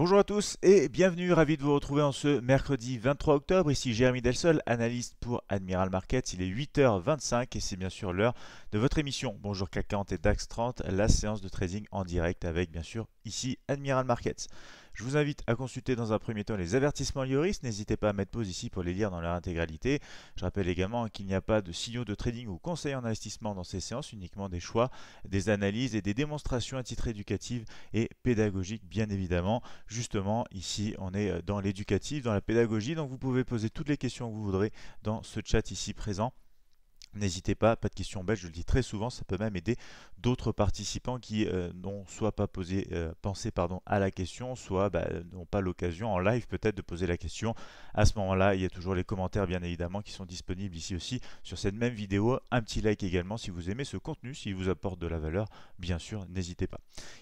Bonjour à tous et bienvenue, ravi de vous retrouver en ce mercredi 23 octobre. Ici Jérémy Delsol, analyste pour Admiral markets Il est 8h25 et c'est bien sûr l'heure de votre émission. Bonjour CAC 40 et DAX 30, la séance de trading en direct avec bien sûr ici Admiral Markets. Je vous invite à consulter dans un premier temps les avertissements Lioris. N'hésitez pas à mettre pause ici pour les lire dans leur intégralité. Je rappelle également qu'il n'y a pas de signaux de trading ou conseils en investissement dans ces séances, uniquement des choix, des analyses et des démonstrations à titre éducatif et pédagogique, bien évidemment. Justement, ici, on est dans l'éducatif, dans la pédagogie, donc vous pouvez poser toutes les questions que vous voudrez dans ce chat ici présent. N'hésitez pas, pas de questions bêtes, je le dis très souvent, ça peut même aider d'autres participants qui euh, n'ont soit pas posé, euh, pensé pardon, à la question, soit bah, n'ont pas l'occasion en live peut-être de poser la question. À ce moment-là, il y a toujours les commentaires bien évidemment qui sont disponibles ici aussi sur cette même vidéo. Un petit like également si vous aimez ce contenu, s'il vous apporte de la valeur, bien sûr, n'hésitez pas.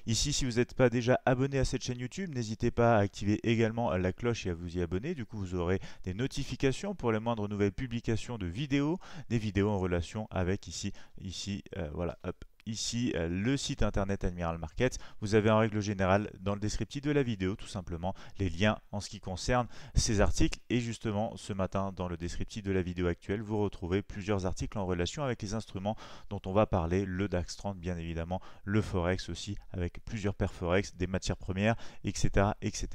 Ici, si vous n'êtes pas déjà abonné à cette chaîne YouTube, n'hésitez pas à activer également la cloche et à vous y abonner. Du coup, vous aurez des notifications pour les moindres nouvelles publications de vidéos, des vidéos en relation avec ici, ici, euh, voilà, ici euh, le site internet Admiral Markets. Vous avez en règle générale dans le descriptif de la vidéo tout simplement les liens en ce qui concerne ces articles. Et justement ce matin dans le descriptif de la vidéo actuelle vous retrouvez plusieurs articles en relation avec les instruments dont on va parler, le DAX 30 bien évidemment, le Forex aussi avec plusieurs paires Forex, des matières premières, etc. etc.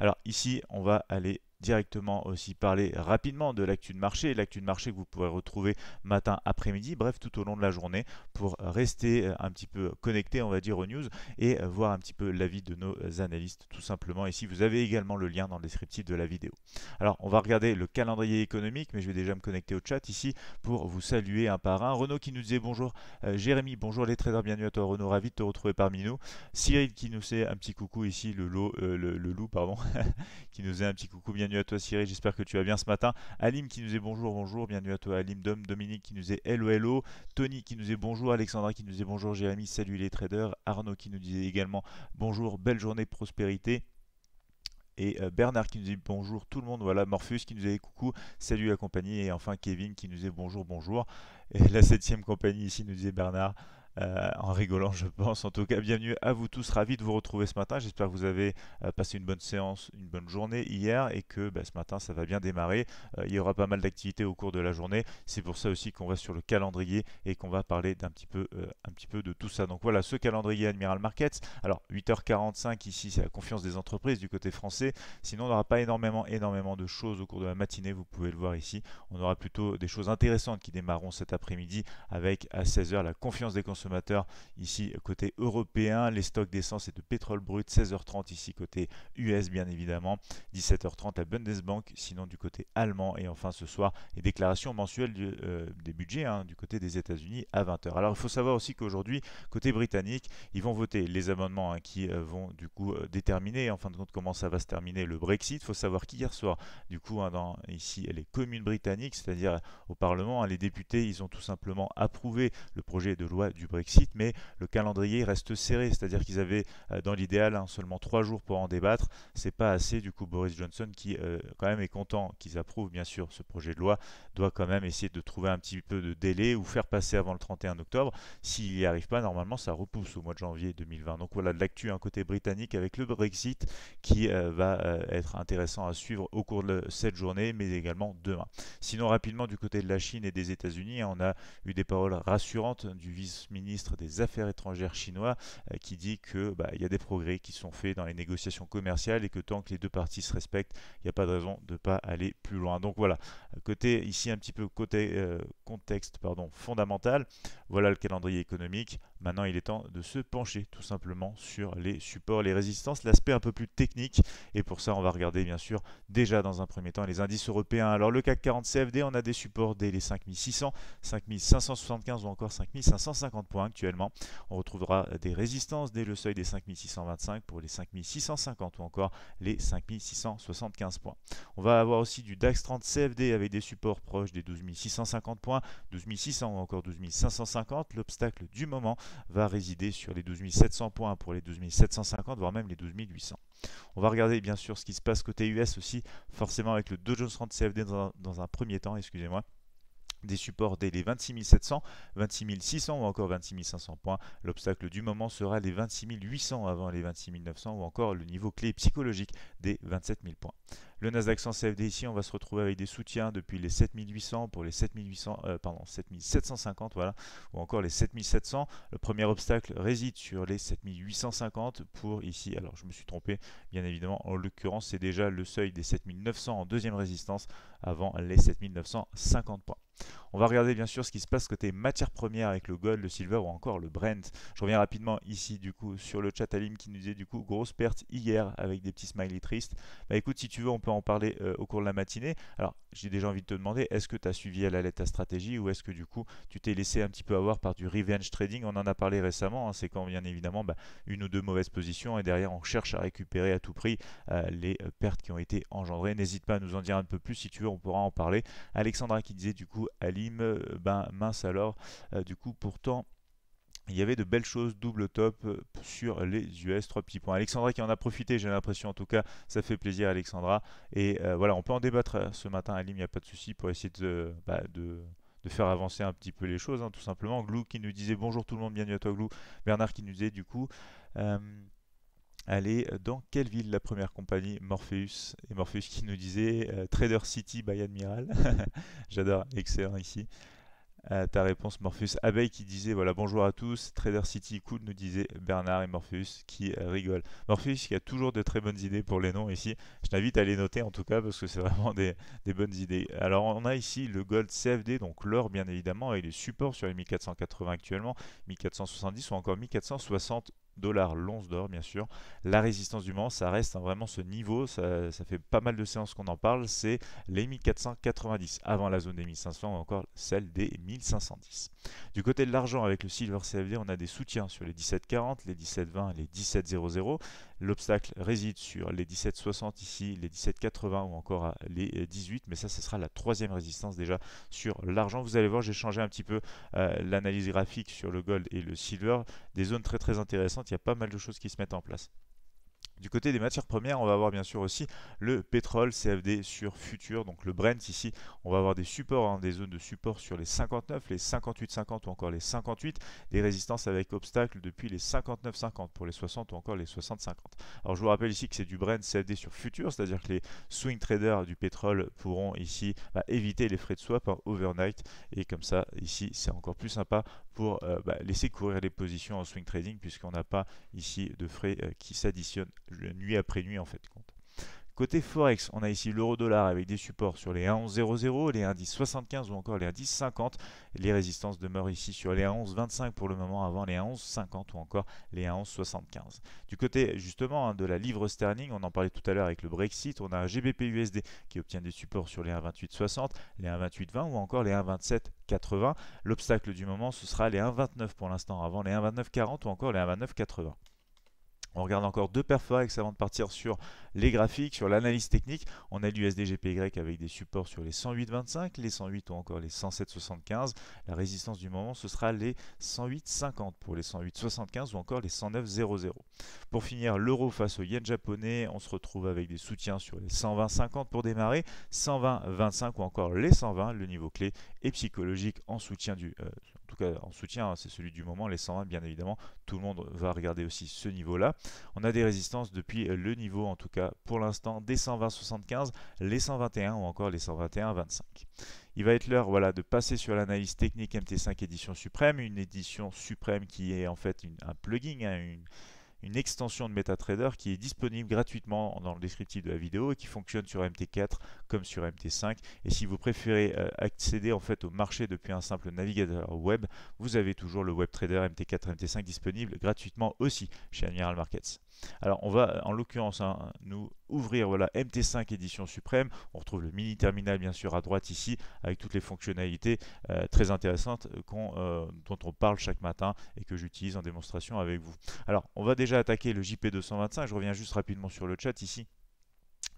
Alors ici, on va aller directement aussi parler rapidement de l'actu de marché, l'actu de marché que vous pourrez retrouver matin, après-midi, bref tout au long de la journée pour rester euh, un petit peu connecté on va dire aux news et euh, voir un petit peu l'avis de nos analystes tout simplement. Ici vous avez également le lien dans le descriptif de la vidéo. Alors on va regarder le calendrier économique mais je vais déjà me connecter au chat ici pour vous saluer un par un. Renaud qui nous disait bonjour euh, Jérémy, bonjour les traders, bienvenue à toi Renaud, ravi de te retrouver parmi nous. Cyril qui nous fait un petit coucou ici, le, le, loup pardon qui nous est un petit coucou. Bienvenue à toi, Cyril. J'espère que tu vas bien ce matin. Alim qui nous est bonjour, bonjour. Bienvenue à toi, Alim. Dom, Dominique qui nous est hello, hello. Tony qui nous est bonjour. Alexandra qui nous est bonjour. Jérémy, salut les traders. Arnaud qui nous disait également bonjour. Belle journée, prospérité et euh, Bernard qui nous dit bonjour tout le monde, voilà, Morpheus qui nous dit coucou, salut la compagnie, et enfin Kevin qui nous dit bonjour, bonjour, et la septième compagnie ici nous disait Bernard, euh, en rigolant, je pense. En tout cas, bienvenue à vous tous. Ravi de vous retrouver ce matin. J'espère que vous avez euh, passé une bonne séance, une bonne journée hier et que bah, ce matin, ça va bien démarrer. Euh, il y aura pas mal d'activités au cours de la journée. C'est pour ça aussi qu'on va sur le calendrier et qu'on va parler d'un petit peu, un petit peu de tout ça. Donc voilà, ce calendrier Admiral Markets. Alors 8h45 ici, c'est la confiance des entreprises du côté français. Sinon, on n'aura pas énormément, énormément de choses au cours de la matinée. Vous pouvez le voir ici. On aura plutôt des choses intéressantes qui démarreront cet après-midi avec à 16h la confiance des consommateurs ici côté européen. Les stocks d'essence et de pétrole brut, 16h30 ici côté US bien évidemment, 17h30 à Bundesbank, sinon du côté allemand. Et enfin ce soir, les déclarations mensuelles euh, des budgets hein, du côté des États-Unis à 20h. Alors il faut savoir aussi qu'aujourd'hui, côté britannique, ils vont voter les amendements hein, qui euh, vont du coup euh, déterminer en fin de compte comment ça va se terminer le Brexit. Il faut savoir qu'hier soir, du coup, hein, dans, ici les communes britanniques, c'est-à-dire au Parlement, les députés, ils ont tout simplement approuvé le projet de loi du Brexit Brexit, mais le calendrier reste serré, c'est-à-dire qu'ils avaient euh, dans l'idéal hein, seulement trois jours pour en débattre. C'est pas assez, du coup Boris Johnson, qui euh, quand même est content qu'ils approuvent bien sûr ce projet de loi, doit quand même essayer de trouver un petit peu de délai ou faire passer avant le 31 octobre. S'il n'y arrive pas, normalement ça repousse au mois de janvier 2020. Donc voilà de l'actu un côté britannique avec le Brexit qui euh, va être intéressant à suivre au cours de cette journée, mais également demain. Sinon rapidement du côté de la Chine et des États-Unis, hein, on a eu des paroles rassurantes du vice-ministre ministre des Affaires étrangères chinois euh, qui dit que bah, il y a des progrès qui sont faits dans les négociations commerciales et que tant que les deux parties se respectent, il n'y a pas de raison de ne pas aller plus loin. Donc voilà, côté ici un petit peu côté euh, contexte pardon, fondamental, voilà le calendrier économique. Maintenant, il est temps de se pencher tout simplement sur les supports, les résistances, l'aspect un peu plus technique. Et pour ça, on va regarder bien sûr déjà dans un premier temps les indices européens. Alors le CAC 40 CFD, on a des supports dès les 5600, 5575 ou encore 5550 points actuellement. On retrouvera des résistances dès le seuil des 5625 pour les 5650 ou encore les 5675 points. On va avoir aussi du DAX 30 CFD avec des supports proches des 12650 points, 12600 ou encore 12550. L'obstacle du moment va résider sur les 12700 points pour les 12750 voire même les 12800. On va regarder bien sûr ce qui se passe côté US aussi, forcément avec le Dow Jones 30 CFD dans un premier temps, excusez-moi des supports dès les 26 700, 26 600 ou encore 26 500 points. L'obstacle du moment sera les 26 800 avant les 26 900 ou encore le niveau clé psychologique des 27 000 points. Le Nasdaq 100 CFD ici, on va se retrouver avec des soutiens depuis les 7800 pour les 7800, 750, euh, voilà, ou encore les 7700. Le premier obstacle réside sur les 7850 pour ici, alors je me suis trompé, bien évidemment, en l'occurrence, c'est déjà le seuil des 7900 en deuxième résistance avant les 7950 points. On va regarder bien sûr ce qui se passe côté matières premières avec le gold, le silver ou encore le Brent. Je reviens rapidement ici du coup sur le chat Alim qui nous disait du coup grosse perte hier avec des petits smileys tristes. Bah écoute, si tu veux, on peut en parler euh, au cours de la matinée. Alors, j'ai déjà envie de te demander, est-ce que tu as suivi à la lettre ta stratégie ou est-ce que du coup tu t'es laissé un petit peu avoir par du revenge trading On en a parlé récemment, hein, c'est quand bien évidemment bah, une ou deux mauvaises positions et derrière on cherche à récupérer à tout prix euh, les euh, pertes qui ont été engendrées. N'hésite pas à nous en dire un peu plus si tu veux, on pourra en parler. Alexandra qui disait du coup Alim, euh, ben mince alors, euh, du coup pourtant il y avait de belles choses, double top euh, sur les US, trois petits points. Alexandra qui en a profité, j'ai l'impression en tout cas, ça fait plaisir Alexandra. Et voilà, on peut en débattre ce matin à il n'y a pas de souci pour essayer bah, de, faire avancer un petit peu les choses, hein, tout simplement. Glou qui nous disait bonjour tout le monde, bienvenue à toi Glou. Bernard qui nous disait du coup aller euh, dans quelle ville la première compagnie Morpheus Et Morpheus qui nous disait euh, Trader City by Admiral. J'adore, excellent ici. Euh, ta réponse Morpheus. Abeille qui disait voilà bonjour à tous, Trader City cool nous disait Bernard et Morpheus qui rigole. Morpheus qui a toujours de très bonnes idées pour les noms ici. Je t'invite à les noter en tout cas parce que c'est vraiment des, des, bonnes idées. Alors on a ici le Gold CFD, donc l'or bien évidemment, et les supports sur les 1480 actuellement, 1470 ou encore 1460 dollars l'once d'or, bien sûr. La résistance du mans ça reste hein, vraiment ce niveau, ça, fait pas mal de séances qu'on en parle, c'est les 1490, avant la zone des 1500 ou encore celle des 1510. Du côté de l'argent, avec le silver CFD, on a des soutiens sur les 1740, les 1720 les 1700. L'obstacle réside sur les 1760 ici, les 1780 ou encore les 18, mais ça, ce sera la troisième résistance déjà sur l'argent. Vous allez voir, j'ai changé un petit peu euh, l'analyse graphique sur le gold et le silver, des zones très très intéressantes il y a pas mal de choses qui se mettent en place. Du côté des matières premières, on va avoir bien sûr aussi le pétrole CFD sur futur, donc le Brent ici, on va avoir des supports, hein, des zones de support sur les 59, les 50 ou encore les 58, des résistances avec obstacles depuis les 59 50 pour les 60 ou encore les 50 Alors je vous rappelle ici que c'est du Brent CFD sur futur, c'est-à-dire que les swing traders du pétrole pourront ici bah, éviter les frais de swap par hein, overnight et comme ça ici c'est encore plus sympa pour euh, bah, laisser courir les positions en swing trading puisqu'on n'a pas ici de frais euh, qui s'additionnent nuit après nuit en fait compte. Côté Forex, on a ici l'euro-dollar avec des supports sur les 11.00, les 1,1075 ou encore les 1,1050. Les résistances demeurent ici sur les 1,1125 pour le moment, avant les 1,1150 ou encore les 75 Du côté justement de la livre sterling, on en parlait tout à l'heure avec le Brexit, on a un GBP-USD qui obtient des supports sur les 1,2860, les 1,2820 ou encore les 1,2780. L'obstacle du moment, ce sera les 1,29 pour l'instant, avant les 1,2940 ou encore les 1,2980. On regarde encore deux perforations avant de partir sur les graphiques, sur l'analyse technique. On a lusd SDGPY avec des supports sur les 108,25, les 108 ou encore les 107,75. La résistance du moment, ce sera les 108,50 pour les 108,75 ou encore les 109,00. Pour finir, l'euro face au yen japonais, on se retrouve avec des soutiens sur les 120,50 pour démarrer, 120,25 ou encore les 120, le niveau clé et psychologique en soutien du, euh, en soutien, hein, c'est celui du moment, les 120 bien évidemment, tout le monde va regarder aussi ce niveau-là. On a des résistances depuis le niveau en tout cas pour l'instant des 120-75, les 121 ou encore les 121-25. Il va être l'heure voilà, de passer sur l'analyse technique MT5 édition suprême, une édition suprême qui est en fait un plugin, hein, une une extension de MetaTrader qui est disponible gratuitement dans le descriptif de la vidéo et qui fonctionne sur MT4 comme sur MT5. Et si vous préférez euh, accéder en fait au marché depuis un simple navigateur web, vous avez toujours le web trader MT4 MT5 disponible gratuitement aussi chez Admiral Markets. Alors on va en l'occurrence hein, nous ouvrir voilà MT5 édition suprême. On retrouve le mini terminal bien sûr à droite ici avec toutes les fonctionnalités euh, très intéressantes euh, dont on parle chaque matin et que j'utilise en démonstration avec vous. Alors on va déjà attaqué le JP225, je reviens juste rapidement sur le chat ici.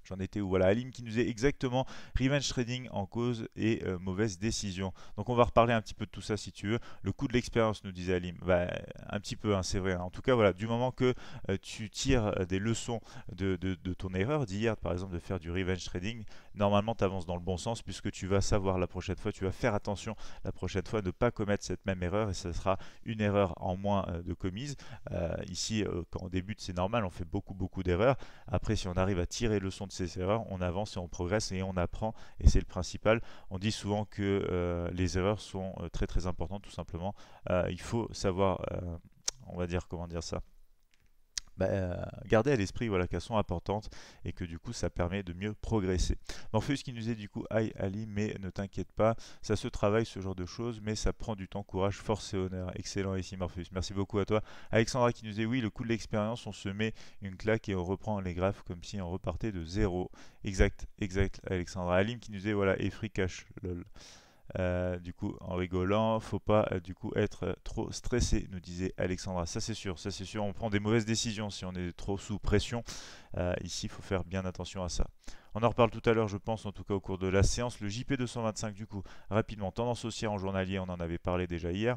J'en étais où Voilà, Alim qui nous est exactement revenge trading en cause et euh, mauvaise décision. Donc on va reparler un petit peu de tout ça si tu veux. Le coût de l'expérience, nous disait Alim. Bah, un petit peu, hein, c'est vrai. Hein. En tout cas, voilà, du moment que euh, tu tires euh, des leçons de, ton erreur d'hier, par exemple, de faire du revenge trading, normalement tu avances dans le bon sens puisque tu vas savoir la prochaine fois, tu vas faire attention la prochaine fois de ne pas commettre cette même erreur et ce sera une erreur en moins de commise. ici, quand on débute, c'est normal, on fait beaucoup beaucoup d'erreurs. Après, si on arrive à tirer leçon de erreurs, on avance et on progresse et on apprend et c'est le principal. On dit souvent que euh, les erreurs sont euh, très très importantes tout simplement. Euh, il faut savoir, on va dire comment dire ça, bah, euh, garder à l'esprit voilà, qu'elles sont importantes et que du coup ça permet de mieux progresser. Morpheus qui nous est du coup aïe Ali mais ne t'inquiète pas, ça se travaille ce genre de choses mais ça prend du temps, courage, force et honneur. Excellent ici Morpheus, merci beaucoup à toi. Alexandra qui nous dit oui le coup de l'expérience on se met une claque et on reprend les graphes comme si on repartait de zéro. Exact, exact Alexandra. Alim qui nous dit voilà et free cash lol. Euh, du coup, en rigolant, faut pas euh, du coup être euh, trop stressé, nous disait Alexandra. Ça c'est sûr, ça c'est sûr. On prend des mauvaises décisions si on est trop sous pression. ici, il faut faire bien attention à ça. On en reparle tout à l'heure, je pense, en tout cas au cours de la séance. Le JP225, du coup, rapidement, tendance haussière en journalier, on en avait parlé déjà hier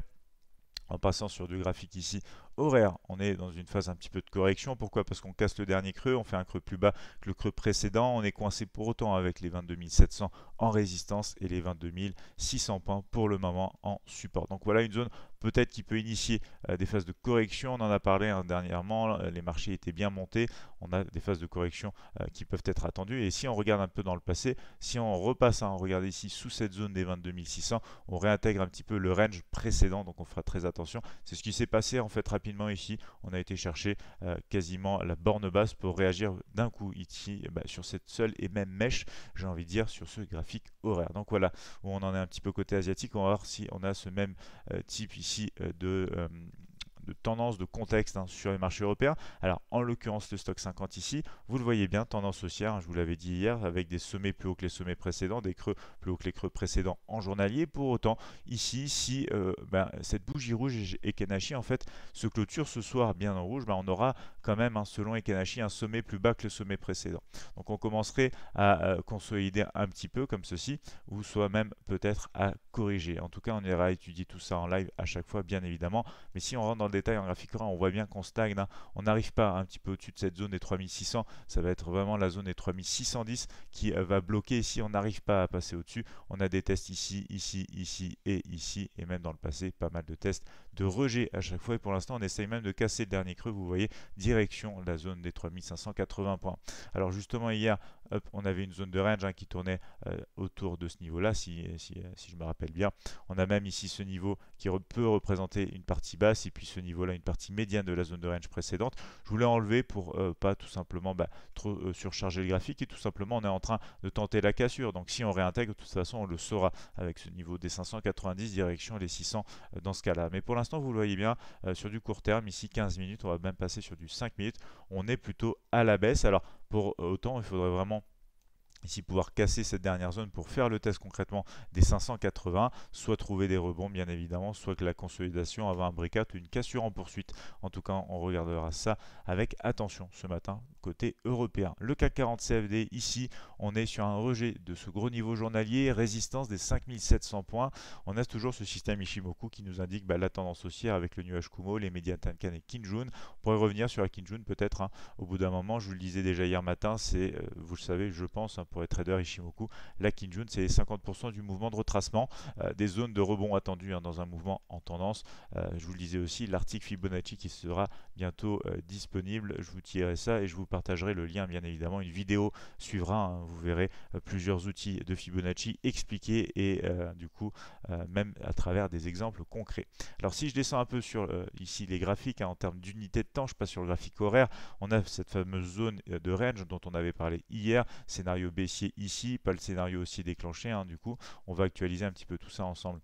en passant sur du graphique ici horaire. On est dans une phase un petit peu de correction. Pourquoi Parce qu'on casse le dernier creux, on fait un creux plus bas que le creux précédent. On est coincé pour autant avec les 22 700 en résistance et les 22 600 points pour le moment en support. Donc voilà une zone peut-être qui peut initier euh, des phases de correction. On en a parlé hein, dernièrement, les marchés étaient bien montés. On a des phases de correction euh, qui peuvent être attendues. Et si on regarde un peu dans le passé, si on repasse, hein, on regarder ici sous cette zone des 22 600, on réintègre un petit peu le range précédent. Donc on fera très attention. C'est ce qui s'est passé en fait rapidement rapidement ici, on a été chercher euh, quasiment la borne basse pour réagir d'un coup ici eh ben, sur cette seule et même mèche, j'ai envie de dire, sur ce graphique horaire. Donc voilà où on en est un petit peu côté asiatique. On va voir si on a ce même euh, type ici euh, de de tendance, de contexte hein, sur les marchés européens. Alors en l'occurrence le stock 50 ici, vous le voyez bien, tendance haussière, hein, je vous l'avais dit hier, avec des sommets plus hauts que les sommets précédents, des creux plus hauts que les creux précédents en journalier. Pour autant, ici, si euh, ben, cette bougie rouge et Kenashi en fait se clôture ce soir bien en rouge, ben, on aura quand même, hein, selon Ekenashi, un sommet plus bas que le sommet précédent. Donc on commencerait à euh, consolider un petit peu comme ceci, ou soit même peut-être à corriger. En tout cas, on ira étudier tout ça en live à chaque fois, bien évidemment. Mais si on rentre dans détail en graphique on voit bien qu'on stagne. Hein. On n'arrive pas un petit peu au-dessus de cette zone des 3600. Ça va être vraiment la zone des 3610 qui euh, va bloquer ici. On n'arrive pas à passer au-dessus. On a des tests ici, ici, ici et ici. Et même dans le passé, pas mal de tests de rejet à chaque fois. Et pour l'instant, on essaye même de casser le dernier creux. Vous voyez, direction la zone des 3580 points. Alors justement, hier, on avait une zone de range hein, qui tournait euh, autour de ce niveau-là, euh, si, je me rappelle bien. On a même ici ce niveau qui peut représenter une partie basse, et puis ce niveau-là, une partie médiane de la zone de range précédente. Je voulais enlever pour euh, pas tout simplement bah, trop surcharger le graphique, et tout simplement, on est en train de tenter la cassure. Donc si on réintègre, de toute façon, on le saura avec ce niveau des 590, direction les 600 dans ce cas-là. Mais pour l'instant, vous le voyez bien, sur du court terme, ici 15 minutes, on va même passer sur du 5 minutes, on est plutôt à la baisse. Alors, pour autant, il faudrait vraiment ici pouvoir casser cette dernière zone pour faire le test concrètement des 580, soit trouver des rebonds bien évidemment, soit que la consolidation avant un breakout, une cassure en poursuite. En tout cas, on regardera ça avec attention ce matin côté européen. Le CAC 40 CFD ici, on est sur un rejet de ce gros niveau journalier, résistance des 5700 points. On a toujours ce système Ishimoku qui nous indique bah, la tendance haussière avec le nuage Kumo, les médias Tankan et Kinjun. On pourrait revenir sur la Kinjun peut-être hein. au bout d'un moment, je vous le disais déjà hier matin, c'est, euh, vous le savez, je pense, hein, pour les traders Ishimoku. La Kinjun, c'est 50% du mouvement de retracement, euh, des zones de rebond attendues hein, dans un mouvement en tendance. Euh, je vous le disais aussi, l'article Fibonacci qui sera bientôt euh, disponible. Je vous tirerai ça et je vous partagerai le lien, bien évidemment. Une vidéo suivra. Hein, vous verrez plusieurs outils de Fibonacci expliqués et du coup, même à travers des exemples concrets. Alors, si je descends un peu sur ici les graphiques hein, en termes d'unité de temps, je passe sur le graphique horaire. On a cette fameuse zone de range dont on avait parlé hier, scénario B ici, pas le scénario aussi déclenché. Hein, du coup, on va actualiser un petit peu tout ça ensemble.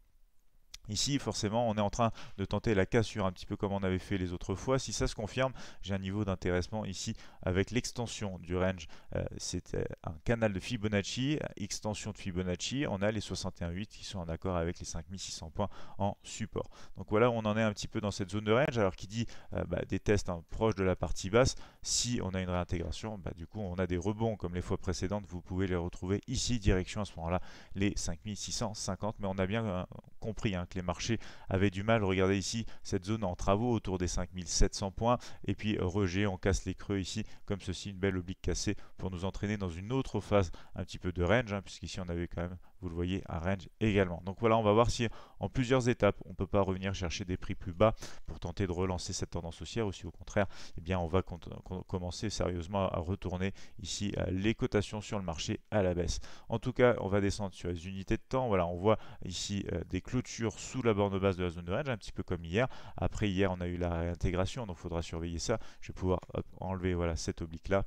Ici, forcément, on est en train de tenter la cassure un petit peu comme on avait fait les autres fois. Si ça se confirme, j'ai un niveau d'intéressement ici avec l'extension du range. c'était euh, C'est euh, un canal de Fibonacci, extension de Fibonacci. On a les 61.8 qui sont en accord avec les 5600 points en support. Donc voilà, on en est un petit peu dans cette zone de range. Alors qui dit euh, bah, des tests hein, proches de la partie basse, si on a une réintégration, bah, du coup, on a des rebonds comme les fois précédentes. Vous pouvez les retrouver ici, direction à ce moment-là, les 5650. Mais on a bien compris un hein, les marchés avaient du mal. Regardez ici cette zone en travaux autour des 5700 points. Et puis euh, rejet, on casse les creux ici, comme ceci, une belle oblique cassée pour nous entraîner dans une autre phase un petit peu de range, hein, puisqu'ici on avait quand même vous le voyez, à range également. Donc voilà, on va voir si en plusieurs étapes, on ne peut pas revenir chercher des prix plus bas pour tenter de relancer cette tendance haussière ou si au contraire, eh bien, on va commencer sérieusement à retourner ici les cotations sur le marché à la baisse. En tout cas, on va descendre sur les unités de temps. Voilà, on voit ici euh, des clôtures sous la borne de base de la zone de range, un petit peu comme hier. Après hier, on a eu la réintégration, donc il faudra surveiller ça. Je vais pouvoir enlever voilà, cette oblique là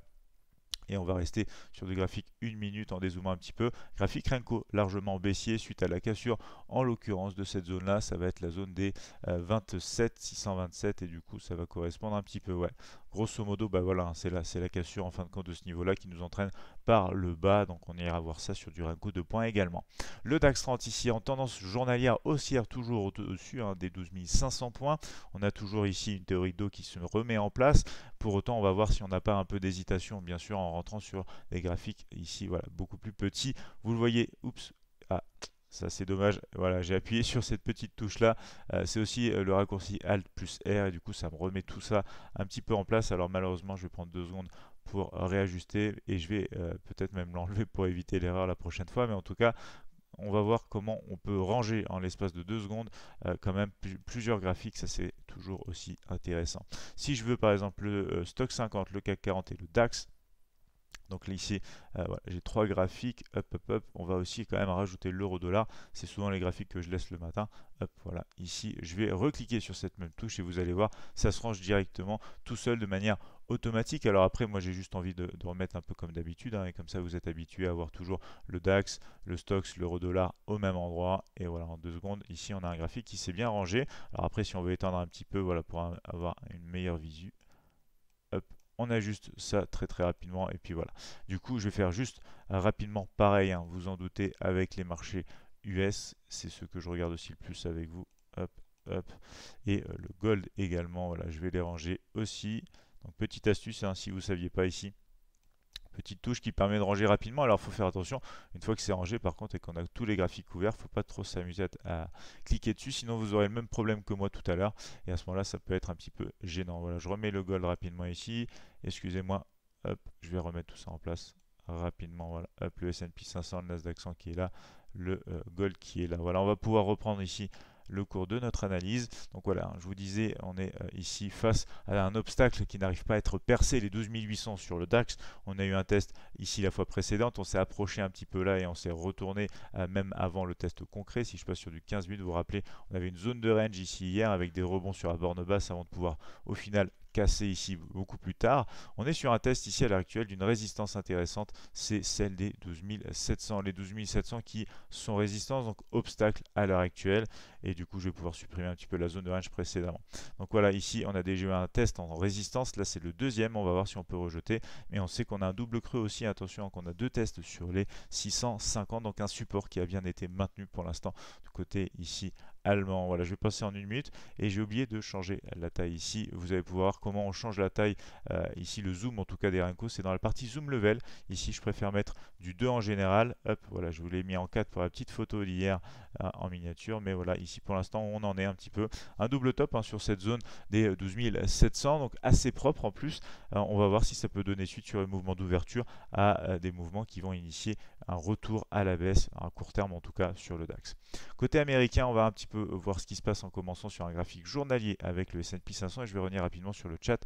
et on va rester sur le graphique une minute en dézoomant un petit peu. Graphique Renko largement baissier suite à la cassure en l'occurrence de cette zone là, ça va être la zone des 27 euh, 627 et du coup ça va correspondre un petit peu ouais, grosso modo, bah voilà, hein, c'est la, la cassure en fin de compte de ce niveau-là qui nous entraîne par le bas. Donc on ira voir ça sur du Renko de points également. Le DAX 30 ici en tendance journalière haussière toujours au-dessus hein, des 12 500 points. On a toujours ici une théorie d'eau qui se remet en place. Pour autant, on va voir si on n'a pas un peu d'hésitation, bien sûr, en rentrant sur les graphiques ici, voilà, beaucoup plus petits. Vous le voyez, oups, ah, ça c'est dommage. Voilà, j'ai appuyé sur cette petite touche là. Euh, c'est aussi euh, le raccourci Alt plus R et du coup ça me remet tout ça un petit peu en place. Alors malheureusement je vais prendre deux secondes pour réajuster et je vais euh, peut-être même l'enlever pour éviter l'erreur la prochaine fois. Mais en tout cas on va voir comment on peut ranger en l'espace de deux secondes quand même plusieurs graphiques. Ça c'est toujours aussi intéressant. Si je veux par exemple le stock 50, le CAC 40 et le DAX donc là, ici, euh, j'ai trois graphiques, Hop hop hop. On va aussi quand même rajouter l'euro-dollar. C'est souvent les graphiques que je laisse le matin. Hop, voilà, ici, je vais recliquer sur cette même touche et vous allez voir, ça se range directement tout seul de manière automatique. Alors après, moi, j'ai juste envie de, remettre un peu comme d'habitude. Hein, et comme ça, vous êtes habitué à avoir toujours le DAX, le Stox, l'euro-dollar au même endroit. Et voilà, en deux secondes, ici, on a un graphique qui s'est bien rangé. Alors après, si on veut étendre un petit peu, voilà, pour avoir une meilleure visu, on ajuste ça très très rapidement et puis voilà. Du coup, je vais faire juste rapidement pareil, hein. vous en doutez, avec les marchés US, c'est ce que je regarde aussi le plus avec vous. Hop, hop. Et euh, le gold également, voilà, je vais les ranger aussi. Donc petite astuce, hein, si vous ne saviez pas ici, Petite touche qui permet de ranger rapidement. Alors, il faut faire attention. Une fois que c'est rangé, par contre, et qu'on a tous les graphiques couverts, faut pas trop s'amuser à, cliquer dessus. Sinon, vous aurez le même problème que moi tout à l'heure. Et à ce moment-là, ça peut être un petit peu gênant. Voilà, je remets le gold rapidement ici. Excusez-moi. Hop, je vais remettre tout ça en place rapidement. Voilà, hop, le S&P 500, le Nasdaq 100 qui est là, le euh, gold qui est là. Voilà, on va pouvoir reprendre ici le cours de notre analyse. Donc voilà, je vous disais, on est euh, ici face à un obstacle qui n'arrive pas à être percé, les 800 sur le DAX. On a eu un test ici la fois précédente, on s'est approché un petit peu là et on s'est retourné euh, même avant le test concret. Si je passe sur du 15 minutes, vous vous rappelez, on avait une zone de range ici hier avec des rebonds sur la borne basse avant de pouvoir au final cassé ici beaucoup plus tard. On est sur un test ici à l'heure actuelle d'une résistance intéressante, c'est celle des 12700, les 12700 qui sont résistance, donc obstacle à l'heure actuelle, et du coup je vais pouvoir supprimer un petit peu la zone de range précédemment. Donc voilà, ici on a déjà un test en résistance, là c'est le deuxième, on va voir si on peut rejeter, mais on sait qu'on a un double creux aussi, attention qu'on a deux tests sur les 650, donc un support qui a bien été maintenu pour l'instant du côté ici allemand. Voilà, je vais passer en une minute et j'ai oublié de changer la taille ici. Vous allez pouvoir voir comment on change la taille euh, ici, le zoom en tout cas des Rinco c'est dans la partie zoom level. Ici, je préfère mettre du 2 en général. Hop, voilà, je vous l'ai mis en 4 pour la petite photo d'hier euh, en miniature. Mais voilà, ici pour l'instant, on en est un petit peu. Un double top hein, sur cette zone des 12 euh, 700, donc assez propre en plus. Euh, on va voir si ça peut donner suite sur les mouvement d'ouverture à des mouvements qui vont initier un retour à la baisse, à court terme en tout cas, sur le DAX. Côté américain, on va un petit peu voir ce qui se passe en commençant sur un graphique journalier avec le S&P 500 et je vais revenir rapidement sur le chat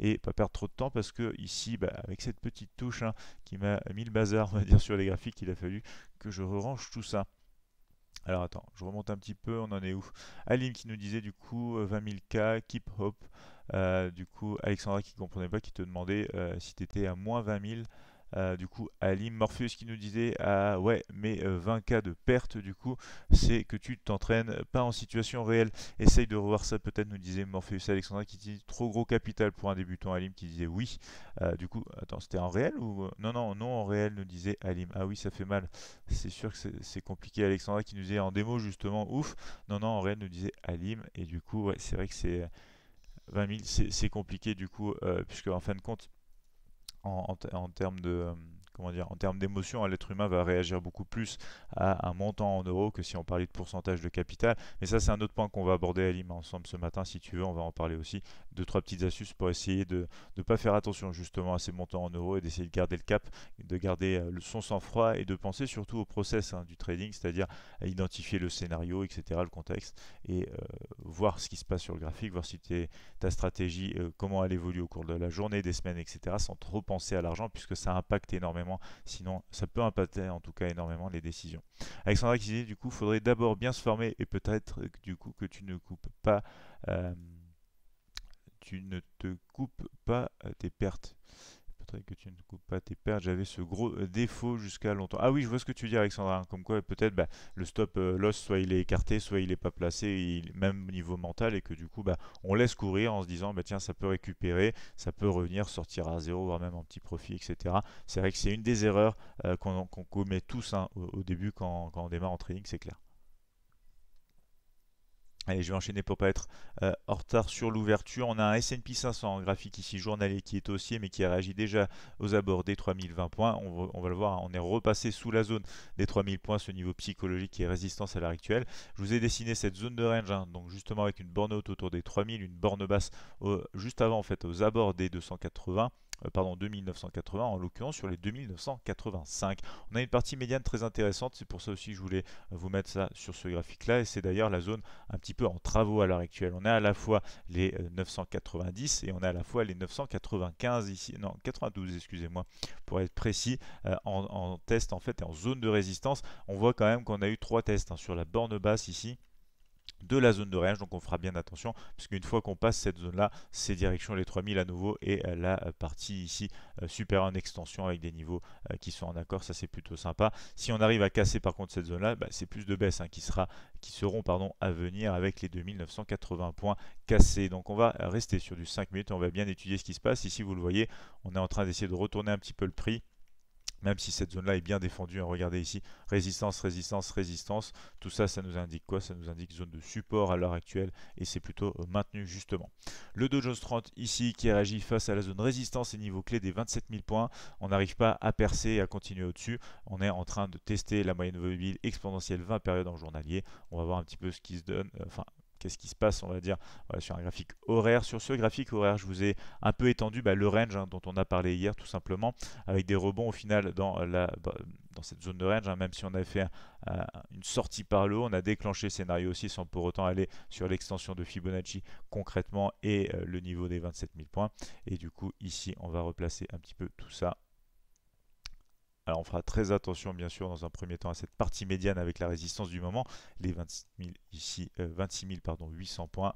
et pas perdre trop de temps parce que ici, bah, avec cette petite touche hein, qui m'a mis le bazar, on va dire, sur les graphiques, il a fallu que je range tout ça. Alors attends, je remonte un petit peu, on en est où Aline qui nous disait du coup 20 euh, 000 k, keep hope. Euh, du coup, Alexandra qui comprenait pas, qui te demandait euh, si tu étais à moins 20 000 euh, du coup, Alim Morpheus qui nous disait Ah ouais, mais 20 euh, cas de perte, du coup, c'est que tu t'entraînes pas en situation réelle. Essaye de revoir ça, peut-être, nous disait Morpheus Alexandra qui dit Trop gros capital pour un débutant. Alim qui disait Oui. Euh, du coup, attends, c'était en réel ou. Non, non, non, en réel, nous disait Alim. Ah oui, ça fait mal. C'est sûr que c'est compliqué. Alexandra qui nous disait en démo, justement, ouf. Non, non, en réel, nous disait Alim. Et du coup, c'est vrai que c'est. 20 000, c'est compliqué du coup, puisque en fin de compte, en, termes de euh, comment dire, en termes d'émotion, hein, l'être humain va réagir beaucoup plus à un montant en euros que si on parlait de pourcentage de capital. Mais ça, c'est un autre point qu'on va aborder à ensemble ce matin. Si tu veux, on va en parler aussi deux, trois petites astuces pour essayer de ne pas faire attention justement à ces montants en euros et d'essayer de garder le cap, de garder euh, le son sang-froid et de penser surtout au process hein, du trading, c'est-à-dire à identifier le scénario, etc., le contexte et euh, voir ce qui se passe sur le graphique, voir si ta stratégie, euh, comment elle évolue au cours de la journée, des semaines, etc., sans trop penser à l'argent puisque ça impacte énormément, sinon ça peut impacter en tout cas énormément les décisions. Alexandra qui dit du coup, faudrait d'abord bien se former et peut-être du coup que tu ne coupes pas tu ne te coupes pas euh, tes pertes. Peut-être que tu ne coupes pas tes pertes. J'avais ce gros euh, défaut jusqu'à longtemps. Ah oui, je vois ce que tu dis, Alexandra. Hein, comme quoi, peut-être bah, le stop euh, loss, soit il est écarté, soit il n'est pas placé, il, même au niveau mental, et que du coup, bah, on laisse courir en se disant, bah, tiens, ça peut récupérer, ça peut revenir, sortir à zéro, voire même en petit profit, etc. C'est vrai que c'est une des erreurs qu'on commet tous hein, au, début quand, quand on démarre en trading, c'est clair. Allez, je vais enchaîner pour pas être euh, en retard sur l'ouverture. On a un S&P 500 en graphique ici journalier qui est haussier mais qui a réagi déjà aux abords des 3020 points. On va, le voir, on est repassé sous la zone des 3000 points, ce niveau psychologique est résistance à l'heure actuelle. Je vous ai dessiné cette zone de range, hein, donc justement avec une borne haute autour des 3000, une borne basse juste avant en fait aux abords des 280 euh, pardon, 2980, en l'occurrence sur les 2985. On a une partie médiane très intéressante, c'est pour ça aussi que je voulais euh, vous mettre ça sur ce graphique-là, et c'est d'ailleurs la zone un petit peu en travaux à l'heure actuelle. On a à la fois les 990 euh, et on a à la fois les 995 ici, non, 92, excusez-moi, pour être précis, en, test en fait et en zone de résistance. On voit quand même qu'on a eu trois tests hein, sur la borne basse ici, de la zone de range, donc on fera bien attention, puisqu'une fois qu'on passe cette zone-là, c'est direction les 3000 à nouveau, et euh, la euh, partie ici euh, super en extension avec des niveaux qui sont en accord, ça c'est plutôt sympa. Si on arrive à casser par contre cette zone-là, bah, c'est plus de baisse hein, qui, sera, qui seront pardon, à venir avec les 2980 points cassés. Donc on va rester sur du 5 minutes, on va bien étudier ce qui se passe. Ici vous le voyez, on est en train d'essayer de retourner un petit peu le prix même si cette zone-là est bien défendue. Hein. regardez ici, résistance, résistance, résistance. Tout ça, ça nous indique quoi Ça nous indique zone de support à l'heure actuelle et c'est plutôt euh, maintenu justement. Le Dow Jones 30 ici qui réagit face à la zone résistance et niveau clé des 27 000 points. On n'arrive pas à percer et à continuer au-dessus. On est en train de tester la moyenne mobile exponentielle 20 périodes en journalier. On va voir un petit peu ce qui se donne, euh, enfin qu'est-ce qui se passe, on va dire, sur un graphique horaire. Sur ce graphique horaire, je vous ai un peu étendu bah, le range hein, dont on a parlé hier, tout simplement, avec des rebonds au final dans, la, bah, cette zone de range. Hein, même si on a fait euh, une sortie par le haut, on a déclenché le scénario aussi sans pour autant aller sur l'extension de Fibonacci concrètement et euh, le niveau des 27 000 points. Et du coup, ici, on va replacer un petit peu tout ça alors on fera très attention bien sûr dans un premier temps à cette partie médiane avec la résistance du moment, les 26 000, ici, 26 euh, pardon, 800 points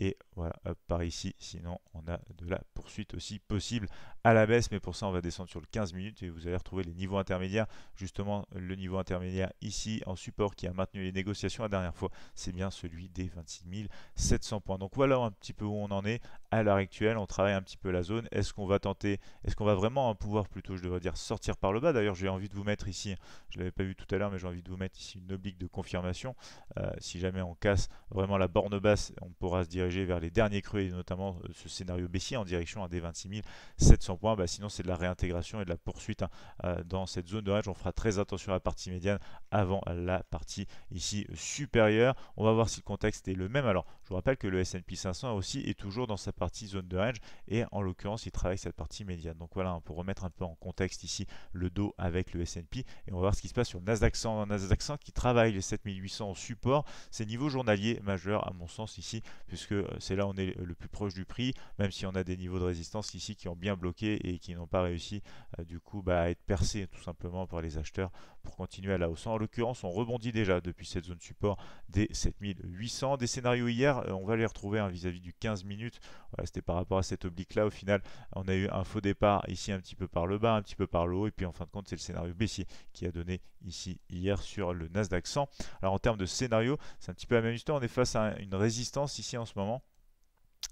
et voilà, par ici, sinon on a de la poursuite aussi possible à la baisse, mais pour ça on va descendre sur le 15 minutes et vous allez retrouver les niveaux intermédiaires, justement le niveau intermédiaire ici en support qui a maintenu les négociations la dernière fois, c'est bien celui des 26 700 points. Donc voilà un petit peu où on en est à l'heure actuelle, on travaille un petit peu la zone, est-ce qu'on va tenter, est-ce qu'on va vraiment pouvoir plutôt, je devrais dire, sortir par le bas, d'ailleurs j'ai envie de vous mettre ici, je ne l'avais pas vu tout à l'heure, mais j'ai envie de vous mettre ici une oblique de confirmation, euh, si jamais on casse vraiment la borne basse, on pourra se dire vers les derniers creux et notamment euh, ce scénario baissier en direction des 26700 points. Bah, sinon, c'est de la réintégration et de la poursuite hein, euh, dans cette zone de range. On fera très attention à la partie médiane avant la partie ici supérieure. On va voir si le contexte est le même. Alors, je vous rappelle que le S&P 500 aussi est toujours dans sa partie zone de range et en l'occurrence, il travaille cette partie médiane. Donc voilà, hein, pour remettre un peu en contexte ici le dos avec le S&P et on va voir ce qui se passe sur le Nasdaq 100, hein, Nasdaq qui travaille les 7800 en support. C'est niveau journalier majeur à mon sens ici puisque euh, c'est là on est le plus proche du prix, même si on a des niveaux de résistance ici qui ont bien bloqué et qui n'ont pas réussi euh, du coup bah, à être percés tout simplement par les acheteurs pour continuer à la hausse. En l'occurrence, on rebondit déjà depuis cette zone support des 7800. Des scénarios hier, euh, on va les retrouver hein, vis-à-vis du 15 minutes. C'était par rapport à cette oblique-là. Au final, on a eu un faux départ ici un petit peu par le bas, un petit peu par le haut. Et puis en fin de compte, c'est le scénario baissier qui a donné ici hier sur le Nasdaq 100. Alors en termes de scénario, c'est un petit peu la même histoire. On est face à une résistance ici en ce moment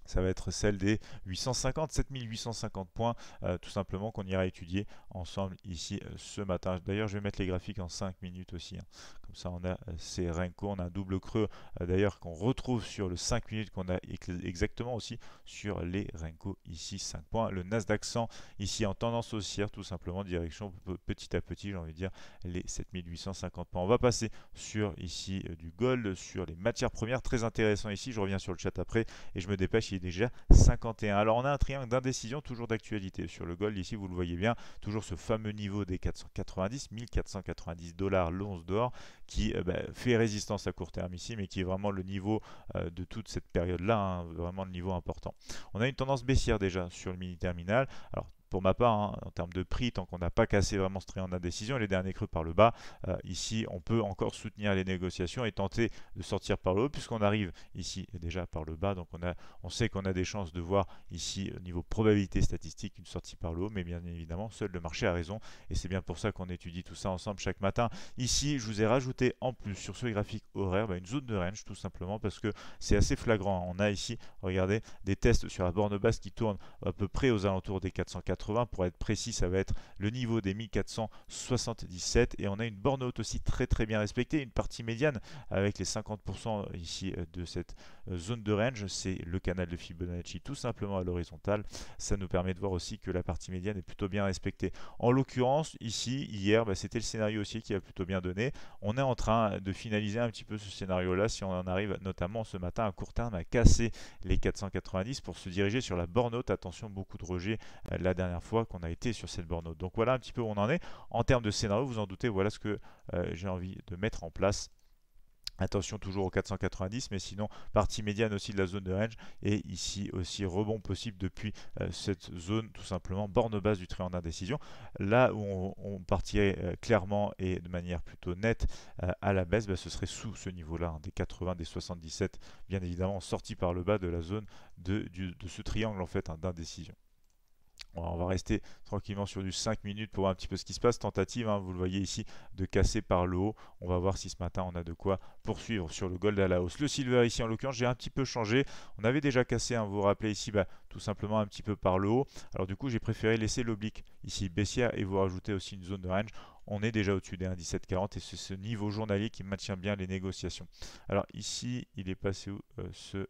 ça va être celle des 850, 7850 points, euh, tout simplement qu'on ira étudier ensemble ici euh, ce matin. D'ailleurs, je vais mettre les graphiques en 5 minutes aussi, hein. comme ça on a euh, ces renko on a un double creux d'ailleurs qu'on retrouve sur le 5 minutes qu'on a exactement aussi sur les renko ici 5 points. Le Nasdaq 100 ici en tendance haussière, tout simplement direction petit à petit, j'ai envie de dire, les 7850 points. On va passer sur ici du gold, sur les matières premières, très intéressant ici, je reviens sur le chat après et je me dépêche est déjà 51. Alors on a un triangle d'indécision toujours d'actualité sur le gold. Ici, vous le voyez bien, toujours ce fameux niveau des 490, 1490 dollars l'once d'or qui euh, bah, fait résistance à court terme ici, mais qui est vraiment le niveau euh, de toute cette période-là, hein, vraiment le niveau important. On a une tendance baissière déjà sur le mini-terminal. Alors pour ma part, hein, en termes de prix, tant qu'on n'a pas cassé vraiment ce en d'indécision et les derniers creux par le bas, euh, ici, on peut encore soutenir les négociations et tenter de sortir par le haut, puisqu'on arrive ici déjà par le bas. Donc on, a, on sait qu'on a des chances de voir ici, au euh, niveau probabilité statistique, une sortie par le haut, mais bien évidemment, seul le marché a raison. Et c'est bien pour ça qu'on étudie tout ça ensemble chaque matin. Ici, je vous ai rajouté en plus sur ce graphique horaire bah, une zone de range, tout simplement, parce que c'est assez flagrant. On a ici, regardez, des tests sur la borne basse qui tournent à peu près aux alentours des 480 pour être précis, ça va être le niveau des 1477 et on a une borne haute aussi très très bien respectée, une partie médiane avec les 50% ici euh, de cette euh, zone de range, c'est le canal de Fibonacci tout simplement à l'horizontale, ça nous permet de voir aussi que la partie médiane est plutôt bien respectée. En l'occurrence, ici, hier, bah, c'était le scénario aussi qui a plutôt bien donné, on est en train de finaliser un petit peu ce scénario là, si on en arrive notamment ce matin à court terme à casser les 490 pour se diriger sur la borne haute, attention beaucoup de rejets euh, la dernière fois qu'on a été sur cette borne haute Donc voilà un petit peu où on en est. En termes de scénario, vous en doutez, voilà ce que euh, j'ai envie de mettre en place. Attention toujours aux 490, mais sinon partie médiane aussi de la zone de range et ici aussi rebond possible depuis euh, cette zone tout simplement borne basse du triangle d'indécision. Là où on, partirait euh, clairement et de manière plutôt nette à la baisse, bah, ce serait sous ce niveau-là, hein, des 80, des 77, bien évidemment sorti par le bas de la zone de, ce triangle en fait hein, d'indécision. On va rester tranquillement sur du 5 minutes pour voir un petit peu ce qui se passe. Tentative, hein, vous le voyez ici, de casser par le haut. On va voir si ce matin on a de quoi poursuivre sur le gold à la hausse. Le silver ici en l'occurrence, j'ai un petit peu changé. On avait déjà cassé, hein, vous vous rappelez ici, bah, tout simplement un petit peu par le haut. Alors du coup, j'ai préféré laisser l'oblique ici baissière et vous rajouter aussi une zone de range on est déjà au-dessus des 1,1740 et c'est ce niveau journalier qui maintient bien les négociations. Alors ici, il est passé où euh, ce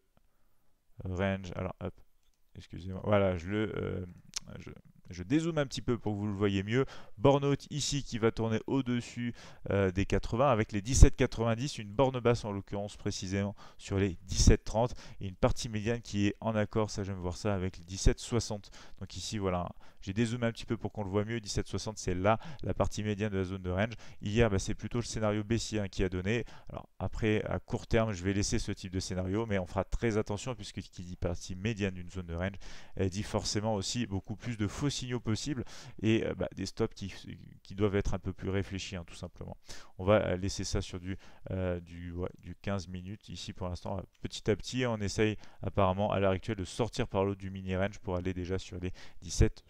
range Alors hop, excusez-moi, voilà, je le, euh, euh, je, dézoome un petit peu pour que vous le voyez mieux. Bornout ici qui va tourner au-dessus euh, des 80 avec les 17,90, une borne basse en l'occurrence précisément sur les 17,30 et une partie médiane qui est en accord, ça j'aime voir ça, avec les 17,60. Donc ici voilà j'ai dézoomé un petit peu pour qu'on le voit mieux. 1760, c'est là, la partie médiane de la zone de range. Hier, bah, c'est plutôt le scénario baissier hein, qui a donné. Alors après, à court terme, je vais laisser ce type de scénario, mais on fera très attention puisque qui dit partie médiane d'une zone de range, elle dit forcément aussi beaucoup plus de faux signaux possibles et euh, bah, des stops qui, doivent être un peu plus réfléchis, hein, tout simplement. On va laisser ça sur du, euh, du, du 15 minutes ici pour l'instant. Petit à petit, on essaye apparemment à l'heure actuelle de sortir par l'autre du mini range pour aller déjà sur les 17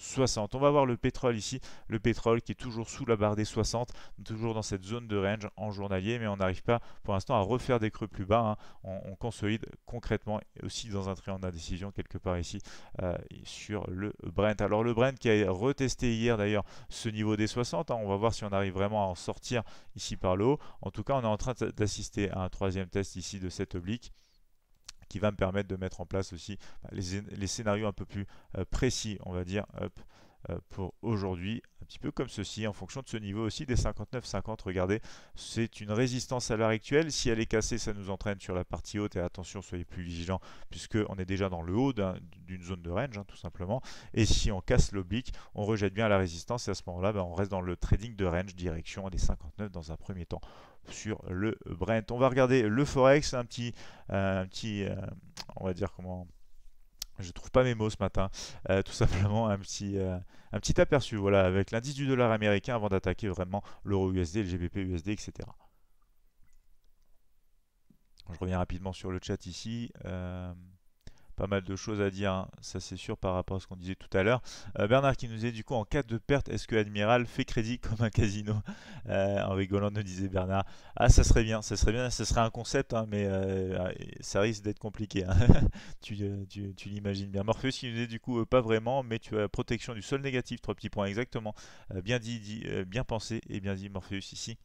on va voir le pétrole ici, le pétrole qui est toujours sous la barre des 60, toujours dans cette zone de range en journalier, mais on n'arrive pas pour l'instant à refaire des creux plus bas. Hein. On, consolide concrètement aussi dans un triangle d'indécision quelque part ici euh, sur le Brent. Alors le Brent qui a retesté hier d'ailleurs ce niveau des 60, hein. on va voir si on arrive vraiment à en sortir ici par le haut. En tout cas, on est en train d'assister à un troisième test ici de cette oblique qui va me permettre de mettre en place aussi bah, les, scénarios un peu plus euh, précis, on va dire, euh, pour aujourd'hui, un petit peu comme ceci, en fonction de ce niveau aussi des 59,50. Regardez, c'est une résistance à l'heure actuelle. Si elle est cassée, ça nous entraîne sur la partie haute. Et attention, soyez plus vigilants, on est déjà dans le haut d'une zone de range, hein, tout simplement. Et si on casse l'oblique, on rejette bien la résistance. Et à ce moment-là, ben, on reste dans le trading de range, direction des 59 dans un premier temps sur le Brent. On va regarder le Forex, un petit, euh, un petit euh, on va dire comment je trouve pas mes mots ce matin. Euh, tout simplement un petit, euh, un petit aperçu, voilà, avec l'indice du dollar américain avant d'attaquer vraiment l'euro USD, le GBP USD, etc. Je reviens rapidement sur le chat ici. Euh, pas mal de choses à dire, hein, ça c'est sûr par rapport à ce qu'on disait tout à l'heure. Euh, Bernard qui nous est, du coup en cas de perte, est-ce que Admiral fait crédit comme un casino euh, En rigolant nous disait Bernard, ah ça serait bien, ça serait bien, ça serait un concept, hein, mais euh, ça risque d'être compliqué. Hein. tu, l'imagines bien. Morpheus qui nous est, du coup pas vraiment, mais tu as protection du sol négatif, trois petits points exactement. bien dit, dit bien pensé et bien dit Morpheus ici.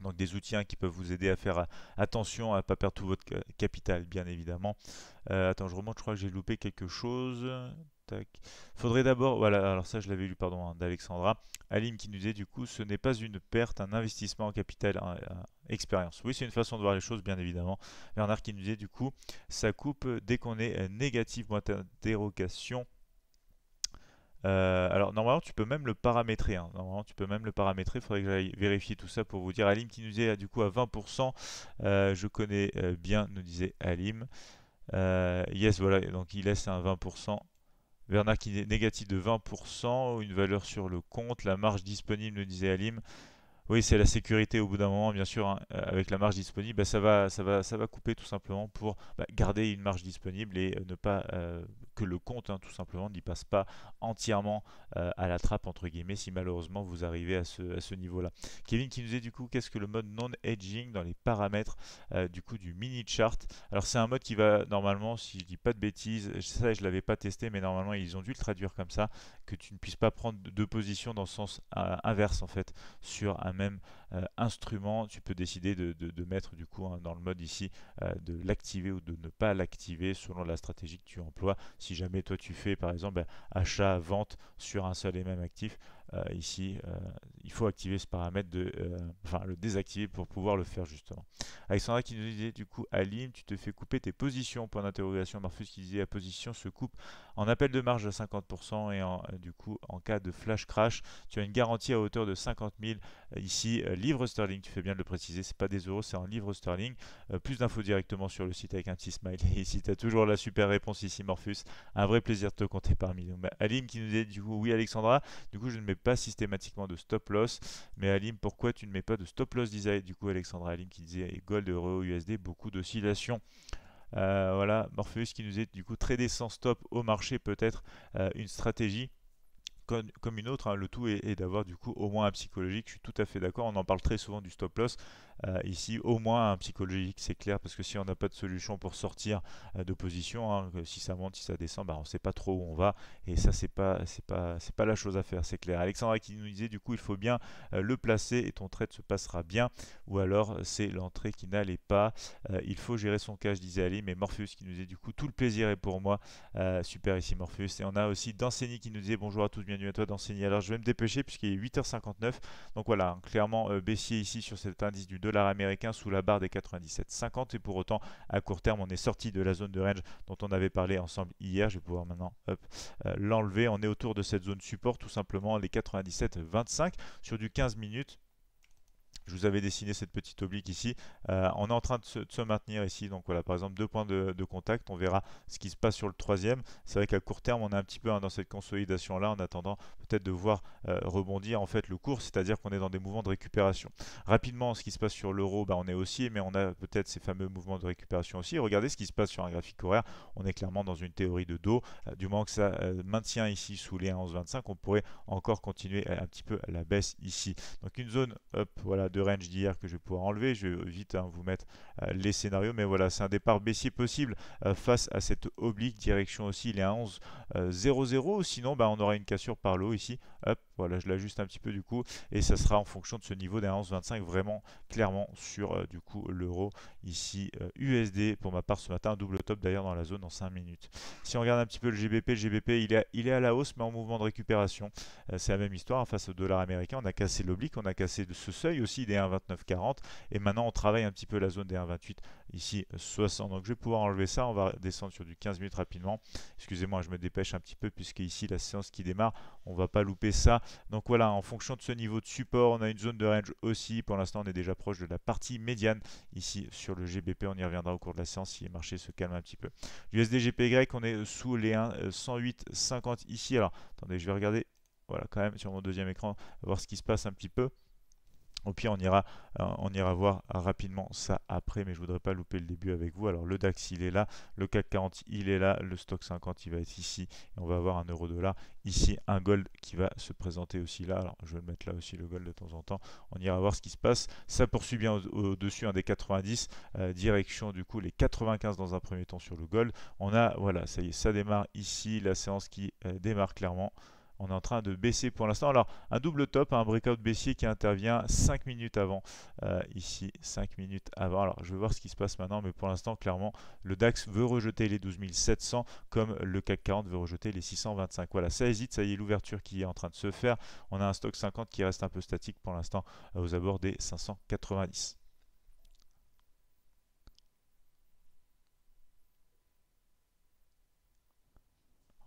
Donc des outils qui peuvent vous aider à faire euh, attention à ne pas perdre tout votre capital, bien évidemment. Euh, attends, je remonte, je crois que j'ai loupé quelque chose. Tac. Faudrait d'abord, voilà, alors ça je l'avais lu, pardon, hein, d'Alexandra. Alim qui nous disait du coup, ce n'est pas une perte, un investissement en capital, expérience. Oui, c'est une façon de voir les choses, bien évidemment. Bernard qui nous disait du coup, ça coupe dès qu'on est euh, négatif, moins d'interrogation euh, alors normalement tu peux même le paramétrer. Hein. Normalement tu peux même le paramétrer. Il faudrait que j'aille vérifier tout ça pour vous dire. Alim qui nous est ah, du coup à 20%. Euh, je connais euh, bien, nous disait Alim. yes, voilà, donc il laisse un 20%. Bernard qui est négatif de 20%, une valeur sur le compte, la marge disponible, nous disait Alim. Oui, c'est la sécurité au bout d'un moment, bien sûr, hein, euh, avec la marge disponible, bah, ça, va, ça, va, ça va couper tout simplement pour bah, garder une marge disponible et euh, ne pas euh, que le compte, hein, tout simplement, n'y passe pas entièrement à la trappe, entre guillemets, si malheureusement vous arrivez à ce, niveau-là. Kevin qui nous dit du coup, qu'est-ce que le mode non-edging dans les paramètres du coup du mini-chart Alors c'est un mode qui va normalement, si je dis pas de bêtises, ça je l'avais pas testé, mais normalement ils ont dû le traduire comme ça, que tu ne puisses pas prendre deux positions dans le sens inverse en fait sur un euh, instrument, tu peux décider de, mettre du coup hein, dans le mode ici euh, de l'activer ou de ne pas l'activer selon la stratégie que tu emploies. Si jamais toi tu fais par exemple ben, achat, vente sur un seul et même actif, euh, ici, euh, il faut activer ce paramètre, de, euh, enfin le désactiver pour pouvoir le faire justement. Alexandra qui nous disait du coup, Alim, tu te fais couper tes positions, point d'interrogation. morphus qui disait, la position se coupe en appel de marge à 50% et en, du coup, en cas de flash crash, tu as une garantie à hauteur de 50 000 ici, livre sterling, tu fais bien de le préciser, c'est pas des euros, c'est en livre sterling. plus d'infos directement sur le site avec un petit smiley. Ici, tu as toujours la super réponse ici, Morphus. Un vrai plaisir de te compter parmi nous. Bah, Alim qui nous dit du coup, oui Alexandra, du coup je ne mets pas systématiquement de stop loss. Mais Alim, pourquoi tu ne mets pas de stop loss design Du coup, Alexandra Alim qui disait Gold Euro USD, beaucoup d'oscillations. Euh, voilà, Morpheus qui nous est du coup très décent stop au marché, peut-être euh, une stratégie comme, une autre. Hein. Le tout est, d'avoir du coup au moins un psychologique. Je suis tout à fait d'accord. On en parle très souvent du stop loss. Euh, ici au moins un psychologique, c'est clair, parce que si on n'a pas de solution pour sortir euh, de position, hein, si ça monte, si ça descend, bah, on sait pas trop où on va, et ça c'est pas c'est pas c'est pas la chose à faire, c'est clair. Alexandra qui nous disait du coup il faut bien euh, le placer et ton trade se passera bien, ou alors c'est l'entrée qui n'allait pas. il faut gérer son cash, disait Ali, mais Morpheus qui nous disait du coup tout le plaisir est pour moi. super ici Morpheus. Et on a aussi danceny qui nous disait bonjour à tous, bienvenue à toi d'enseigner Alors je vais me dépêcher puisqu'il est 8h59. Donc voilà, hein, clairement baissier ici sur cet indice du 2 américain sous la barre des 97,50 et pour autant à court terme on est sorti de la zone de range dont on avait parlé ensemble hier je vais pouvoir maintenant euh, l'enlever on est autour de cette zone support tout simplement les 97,25 sur du 15 minutes je vous avais dessiné cette petite oblique ici. Euh, on est en train de se, maintenir ici. Donc voilà, par exemple, deux points de, contact. On verra ce qui se passe sur le troisième. C'est vrai qu'à court terme, on est un petit peu hein, dans cette consolidation-là en attendant peut-être de voir euh, rebondir en fait le cours. C'est-à-dire qu'on est dans des mouvements de récupération. Rapidement, ce qui se passe sur l'euro, bah, on est aussi, mais on a peut-être ces fameux mouvements de récupération aussi. Regardez ce qui se passe sur un graphique horaire. On est clairement dans une théorie de dos. Euh, du moment que ça maintient ici sous les 11,25, on pourrait encore continuer un petit peu la baisse ici. Donc une zone hop, voilà, de range d'hier que je vais pouvoir enlever. Je vais vite hein, vous mettre euh, les scénarios. Mais voilà, c'est un départ baissier possible euh, face à cette oblique direction aussi. Il est à 11 0 euh, Sinon, bah, on aura une cassure par l'eau ici. Hop, voilà, je l'ajuste un petit peu du coup. Et ça sera en fonction de ce niveau d'un 11,25 vraiment clairement sur du coup l'euro ici USD. Pour ma part ce matin, double top d'ailleurs dans la zone en 5 minutes. Si on regarde un petit peu le GBP, le GBP il est à, il est à la hausse mais en mouvement de récupération. C'est la même histoire hein, face au dollar américain. On a cassé l'oblique, on a cassé ce seuil aussi des 1,2940 et maintenant on travaille un petit peu la zone des 1,28 ici 60 euh, donc je vais pouvoir enlever ça on va descendre sur du 15 minutes rapidement excusez-moi je me dépêche un petit peu puisque ici la séance qui démarre on va pas louper ça donc voilà en fonction de ce niveau de support on a une zone de range aussi pour l'instant on est déjà proche de la partie médiane ici sur le GBP on y reviendra au cours de la séance si les marchés se calment un petit peu l'USD Y on est sous les 108,50 euh, ici alors attendez je vais regarder voilà quand même sur mon deuxième écran voir ce qui se passe un petit peu au pire, on ira, euh, on ira voir rapidement ça après, mais je voudrais pas louper le début avec vous. Alors le DAX, il est là, le CAC 40, il est là, le stock 50, il va être ici, et on va avoir un euro dollar. Ici, un gold qui va se présenter aussi là. Alors je vais le mettre là aussi, le gold de temps en temps. On ira voir ce qui se passe. Ça poursuit bien au-dessus un des 90, euh, direction du coup les 95 dans un premier temps sur le gold. On a, voilà, ça y est, ça démarre ici, la séance qui euh, démarre clairement on est en train de baisser pour l'instant. Alors, un double top, un breakout baissier qui intervient 5 minutes avant. Euh, ici, 5 minutes avant. Alors, je vais voir ce qui se passe maintenant, mais pour l'instant, clairement, le DAX veut rejeter les 12 700 comme le CAC 40 veut rejeter les 625. Voilà, ça hésite, ça y est, l'ouverture qui est en train de se faire. On a un stock 50 qui reste un peu statique pour l'instant euh, aux abords des 590.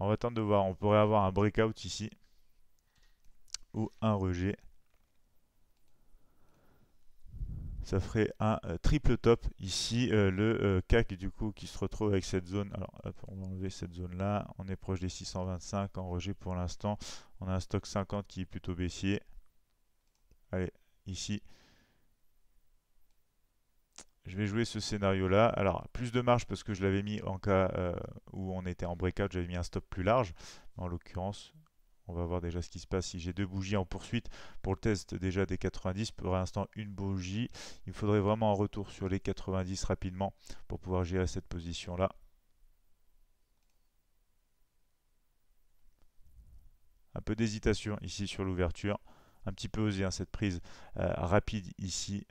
On va attendre de voir. On pourrait avoir un breakout ici. Ou un rejet. Ça ferait un euh, triple top. Ici, euh, le CAC euh, du coup qui se retrouve avec cette zone. Alors, on va enlever cette zone là. On est proche des 625 en rejet pour l'instant. On a un stock 50 qui est plutôt baissier. Allez, ici je vais jouer ce scénario là. Alors plus de marge parce que je l'avais mis en cas euh, où on était en breakout, j'avais mis un stop plus large. En l'occurrence, on va voir déjà ce qui se passe. Si j'ai deux bougies en poursuite pour le test déjà des 90, pour l'instant une bougie. Il faudrait vraiment un retour sur les 90 rapidement pour pouvoir gérer cette position là. Un peu d'hésitation ici sur l'ouverture. Un petit peu osé hein, cette prise euh, rapide ici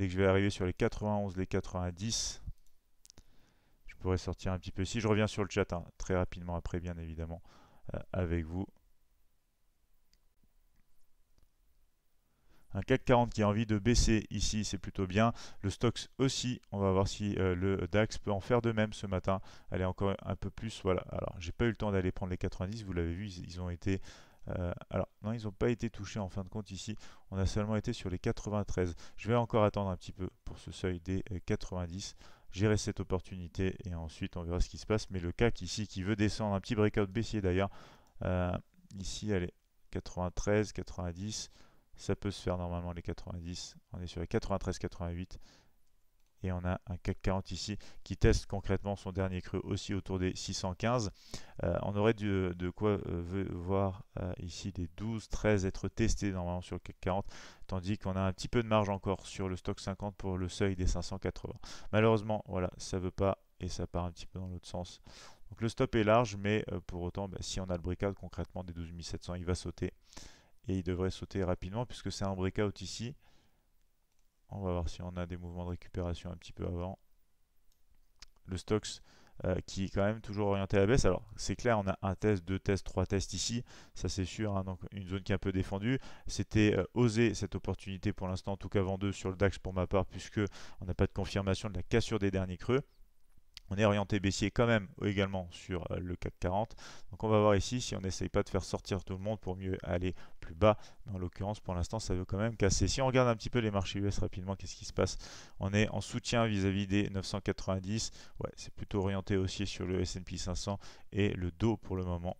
Dès que je vais arriver sur les 91, les 90, je pourrais sortir un petit peu. Si je reviens sur le chat hein, très rapidement après, bien évidemment, euh, avec vous. un CAC 40 qui a envie de baisser ici, c'est plutôt bien. Le stoxx aussi, on va voir si euh, le DAX peut en faire de même ce matin. Allez, encore un peu plus, voilà. Alors, j'ai pas eu le temps d'aller prendre les 90, vous l'avez vu, ils, ont été euh, alors, non, ils n'ont pas été touchés en fin de compte ici. On a seulement été sur les 93. Je vais encore attendre un petit peu pour ce seuil des 90. Euh, gérer cette opportunité et ensuite on verra ce qui se passe. Mais le CAC ici qui veut descendre, un petit breakout baissier d'ailleurs. Euh, ici ici, allez, 93, 90. Ça peut se faire normalement les 90. On est sur les 93, 88 et on a un CAC 40 ici qui teste concrètement son dernier creux aussi autour des 615. Euh, on aurait de, de quoi euh, voir euh, ici des 12, 13 être testés normalement sur le CAC 40, tandis qu'on a un petit peu de marge encore sur le stock 50 pour le seuil des 580. Malheureusement, voilà, ça veut pas et ça part un petit peu dans l'autre sens. Donc le stop est large, mais pour autant, bah, si on a le breakout concrètement des 12700, il va sauter et il devrait sauter rapidement puisque c'est un breakout ici on va voir si on a des mouvements de récupération un petit peu avant. Le stocks euh, qui est quand même toujours orienté à la baisse. Alors c'est clair, on a un test, deux tests, trois tests ici, ça c'est sûr, hein. donc une zone qui est un peu défendue. C'était oser euh, osé cette opportunité pour l'instant, en tout cas deux sur le DAX pour ma part, puisque on n'a pas de confirmation de la cassure des derniers creux. On est orienté baissier quand même également sur euh, le CAC 40. Donc on va voir ici si on n'essaye pas de faire sortir tout le monde pour mieux aller plus bas. dans en l'occurrence, pour l'instant, ça veut quand même casser. Si on regarde un petit peu les marchés US rapidement, qu'est-ce qui se passe On est en soutien vis-à-vis des 990. Ouais, c'est plutôt orienté aussi sur le S&P 500 et le dos pour le moment.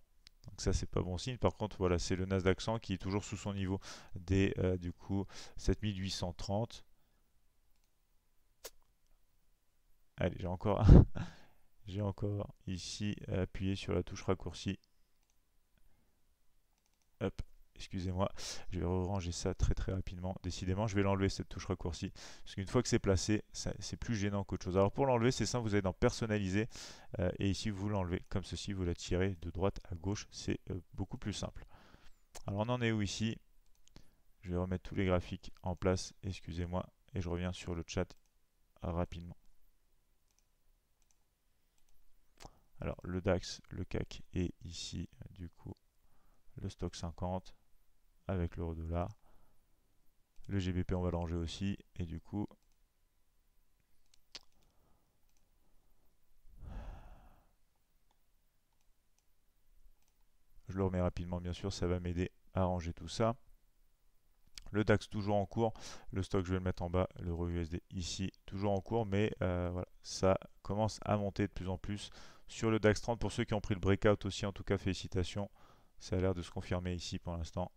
Donc ça c'est pas bon signe. Par contre voilà c'est le Nasdaq 100 qui est toujours sous son niveau des euh, du coup 7830 Allez, j'ai encore, j'ai encore ici appuyé sur la touche raccourci. Hop, excusez-moi, je vais ranger ça très très rapidement. Décidément, je vais l'enlever cette touche raccourci, parce qu'une fois que c'est placé, c'est plus gênant qu'autre chose. Alors pour l'enlever, c'est simple, vous allez dans personnaliser, euh, et ici vous l'enlevez comme ceci, vous la tirez de droite à gauche, c'est euh, beaucoup plus simple. Alors on en est où ici Je vais remettre tous les graphiques en place, excusez-moi, et je reviens sur le chat rapidement. Alors le DAX, le CAC et ici du coup le stock 50 avec l'euro dollar. Le GBP on va ranger aussi et du coup je le remets rapidement bien sûr ça va m'aider à ranger tout ça. Le DAX toujours en cours. Le stock, je vais le mettre en bas. le USD ici, toujours en cours. Mais euh, voilà, ça commence à monter de plus en plus sur le DAX 30. Pour ceux qui ont pris le breakout aussi, en tout cas, félicitations. Ça a l'air de se confirmer ici pour l'instant.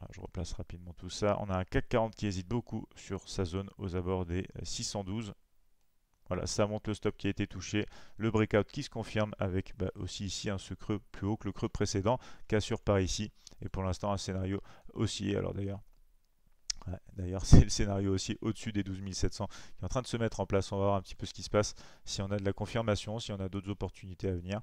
Ah, je replace rapidement tout ça. On a un CAC 40 qui hésite beaucoup sur sa zone aux abords des 612. Euh, voilà, ça montre le stop qui a été touché, le breakout qui se confirme avec bah, aussi ici un ce creux plus haut que le creux précédent, cassure par ici, et pour l'instant un scénario haussier. Alors d'ailleurs, D'ailleurs, c'est le scénario aussi au-dessus des 12 700 qui est en train de se mettre en place. On va voir un petit peu ce qui se passe, si on a de la confirmation, si on a d'autres opportunités à venir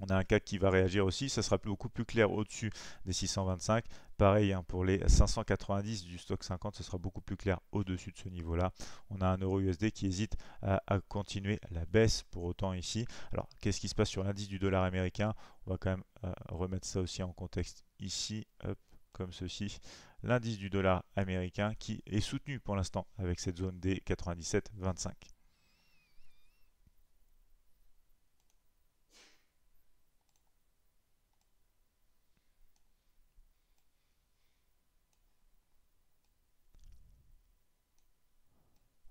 on a un CAC qui va réagir aussi, ça sera beaucoup plus clair au-dessus des 625. Pareil hein, pour les 590 du stock 50, ce sera beaucoup plus clair au-dessus de ce niveau-là. On a un euro USD qui hésite à, à continuer la baisse pour autant ici. Alors qu'est-ce qui se passe sur l'indice du dollar américain On va quand même euh, remettre ça aussi en contexte ici. comme ceci, l'indice du dollar américain qui est soutenu pour l'instant avec cette zone des 25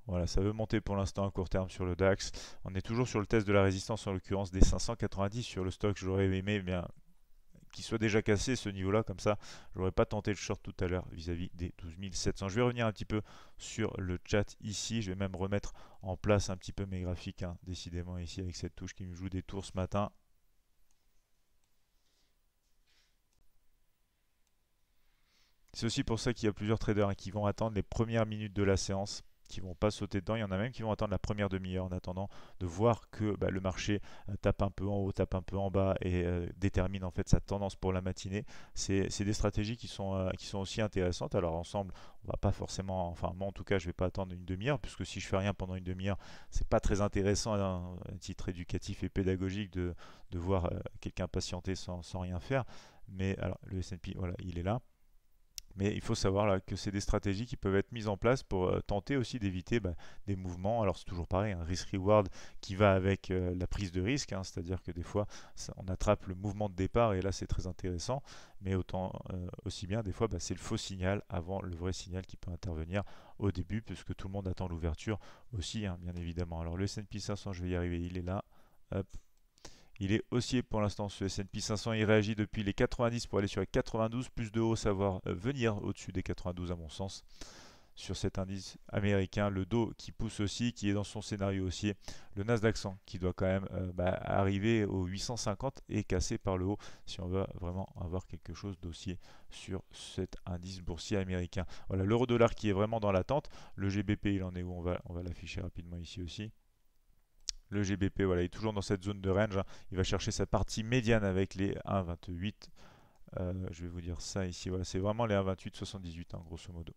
Voilà, ça veut monter pour l'instant à court terme sur le DAX. On est toujours sur le test de la résistance, en l'occurrence des 590 sur le stock. J'aurais aimé eh bien qu'il soit déjà cassé ce niveau-là, comme ça, j'aurais pas tenté le short tout à l'heure vis-à-vis des 12 Je vais revenir un petit peu sur le chat ici. Je vais même remettre en place un petit peu mes graphiques, hein, décidément ici avec cette touche qui me joue des tours ce matin. C'est aussi pour ça qu'il y a plusieurs traders hein, qui vont attendre les premières minutes de la séance qui vont pas sauter dedans. Il y en a même qui vont attendre la première demi-heure en attendant de voir que bah, le marché euh, tape un peu en haut, tape un peu en bas et euh, détermine en fait sa tendance pour la matinée. C'est des stratégies qui sont, euh, qui sont aussi intéressantes. Alors ensemble, on va pas forcément, enfin moi en tout cas, je vais pas attendre une demi-heure puisque si je fais rien pendant une demi-heure, c'est pas très intéressant hein, à un, titre éducatif et pédagogique de, de voir quelqu'un patienter sans, sans rien faire mais alors le S&P voilà il est là mais il faut savoir là, que c'est des stratégies qui peuvent être mises en place pour euh, tenter aussi d'éviter bah, des mouvements. Alors c'est toujours pareil, un risk-reward qui va avec euh, la prise de risque, hein. c'est-à-dire que des fois on attrape le mouvement de départ et là c'est très intéressant, mais autant euh, aussi bien des fois bah, c'est le faux signal avant le vrai signal qui peut intervenir au début puisque tout le monde attend l'ouverture aussi hein, bien évidemment. Alors le S&P 500 je vais y arriver, il est là. Hop, il est haussier pour l'instant ce S&P 500. Il réagit depuis les 90 pour aller sur les 92. Plus de haut savoir euh, venir au-dessus des 92 à mon sens sur cet indice américain. Le dos qui pousse aussi, qui est dans son scénario haussier. Le Nasdaq qui doit quand même euh, bah, arriver aux 850 et casser par le haut si on veut vraiment avoir quelque chose d'haussier sur cet indice boursier américain. Voilà l'euro dollar qui est vraiment dans l'attente. Le GBP il en est où On va, on va l'afficher rapidement ici aussi le GBP, voilà, il est toujours dans cette zone de range. Hein. Il va chercher sa partie médiane avec les 1,28. Euh, je vais vous dire ça ici. Voilà, c'est vraiment les 1,28, 78, hein, grosso modo.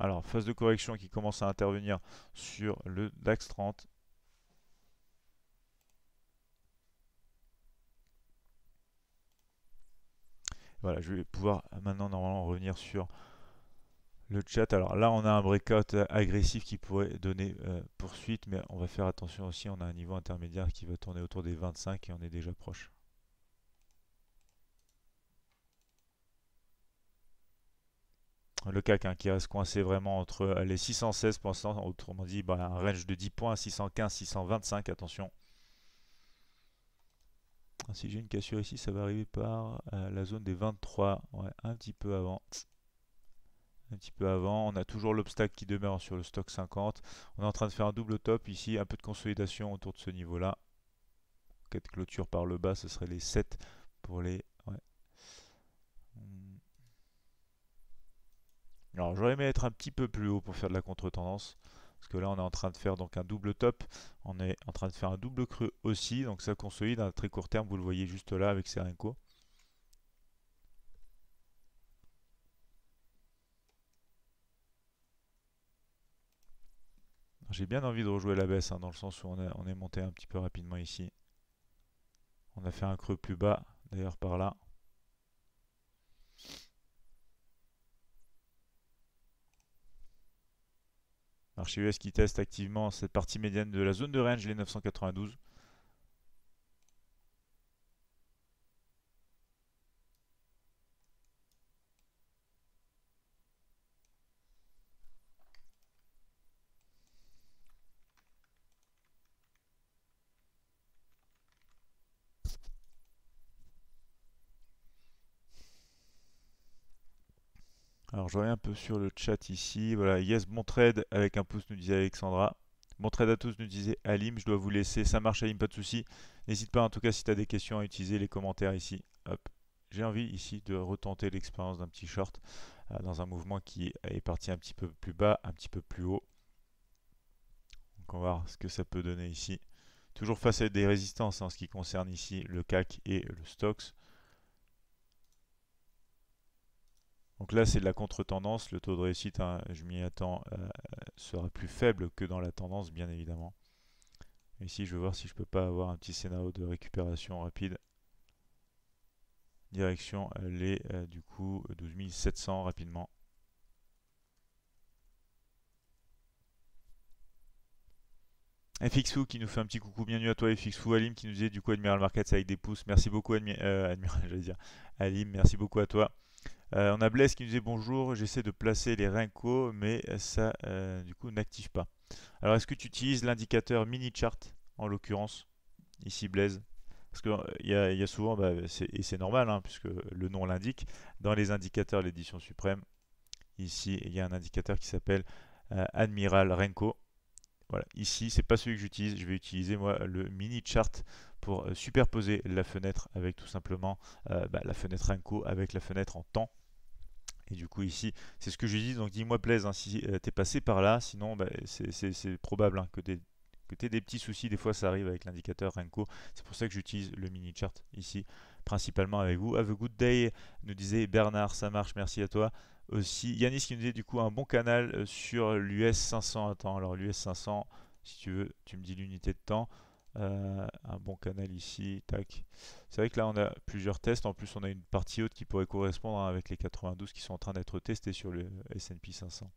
Alors, phase de correction qui commence à intervenir sur le DAX 30. Voilà, je vais pouvoir maintenant normalement revenir sur le chat. Alors là, on a un breakout euh, agressif qui pourrait donner euh, poursuite, mais on va faire attention aussi. On a un niveau intermédiaire qui va tourner autour des 25 et on est déjà proche. Le CAC hein, qui reste coincé vraiment entre euh, les 616 pour l'instant, autrement dit bah, un range de 10 points, 615, 625, attention si j'ai une cassure ici, ça va arriver par euh, la zone des 23. un petit peu avant. Un petit peu avant. On a toujours l'obstacle qui demeure sur le stock 50. On est en train de faire un double top ici. Un peu de consolidation autour de ce niveau-là. quatre clôtures par le bas, ce serait les 7 pour les... Hmm. Alors j'aurais aimé être un petit peu plus haut pour faire de la contre-tendance. Parce que là, on est en train de faire donc un double top. On est en train de faire un double creux aussi. Donc ça consolide à très court terme. Vous le voyez juste là avec Serenco. J'ai bien envie de rejouer la baisse, hein, dans le sens où on est monté un petit peu rapidement ici. On a fait un creux plus bas, d'ailleurs par là. US qui teste activement cette partie médiane de la zone de range, les 992. Alors je reviens un peu sur le chat ici. Voilà, yes, bon trade avec un pouce, nous disait Alexandra. Bon trade à tous, nous disait Alim. Je dois vous laisser. Ça marche, Alim, pas de souci. N'hésite pas, en tout cas, si tu as des questions à utiliser les commentaires ici. Hop. J'ai envie ici de retenter l'expérience d'un petit short euh, dans un mouvement qui est parti un petit peu plus bas, un petit peu plus haut. Donc on va voir ce que ça peut donner ici. Toujours face à des résistances hein, en ce qui concerne ici le CAC et le Stocks. Donc là, c'est de la contre-tendance. Le taux de réussite, hein, je m'y attends, euh, sera plus faible que dans la tendance, bien évidemment. Ici, je vais voir si je peux pas avoir un petit scénario de récupération rapide. Direction euh, les, est euh, du coup, 12700 rapidement. FXFou qui nous fait un petit coucou, bienvenue à toi FXFou, Alim qui nous dit du coup Admiral Markets avec des pouces, merci beaucoup Admiral, j'allais dire, Alim, merci beaucoup à toi. Euh, on a Blaise qui nous dit bonjour, j'essaie de placer les Renko, mais ça euh, du coup n'active pas. Alors est-ce que tu utilises l'indicateur mini chart en l'occurrence Ici Blaise parce qu'il euh, y, a souvent, bah, et c'est normal, hein, puisque le nom l'indique, dans les indicateurs l'édition suprême, ici il y a un indicateur qui s'appelle Admiral Renko. Voilà, ici c'est pas celui que j'utilise, je vais utiliser moi le mini chart pour superposer la fenêtre avec tout simplement bah, la fenêtre Renko avec la fenêtre en temps et du coup, ici, c'est ce que je dis. Donc, dis-moi, plaise, hein, si tu euh, t'es passé par là. Sinon, bah, c'est probable hein, que des des petits soucis, des fois ça arrive avec l'indicateur Renko. C'est pour ça que j'utilise le mini chart ici, principalement avec vous. Have a good day, nous disait Bernard, ça marche, merci à toi. Aussi, Yanis qui nous disait du coup un bon canal euh, sur l'US 500. Attends, alors l'US 500, si tu veux, tu me dis l'unité de temps. Euh, un bon canal ici, tac. C'est vrai que là on a plusieurs tests, en plus on a une partie haute qui pourrait correspondre hein, avec les 92 qui sont en train d'être testés sur le S&P 500.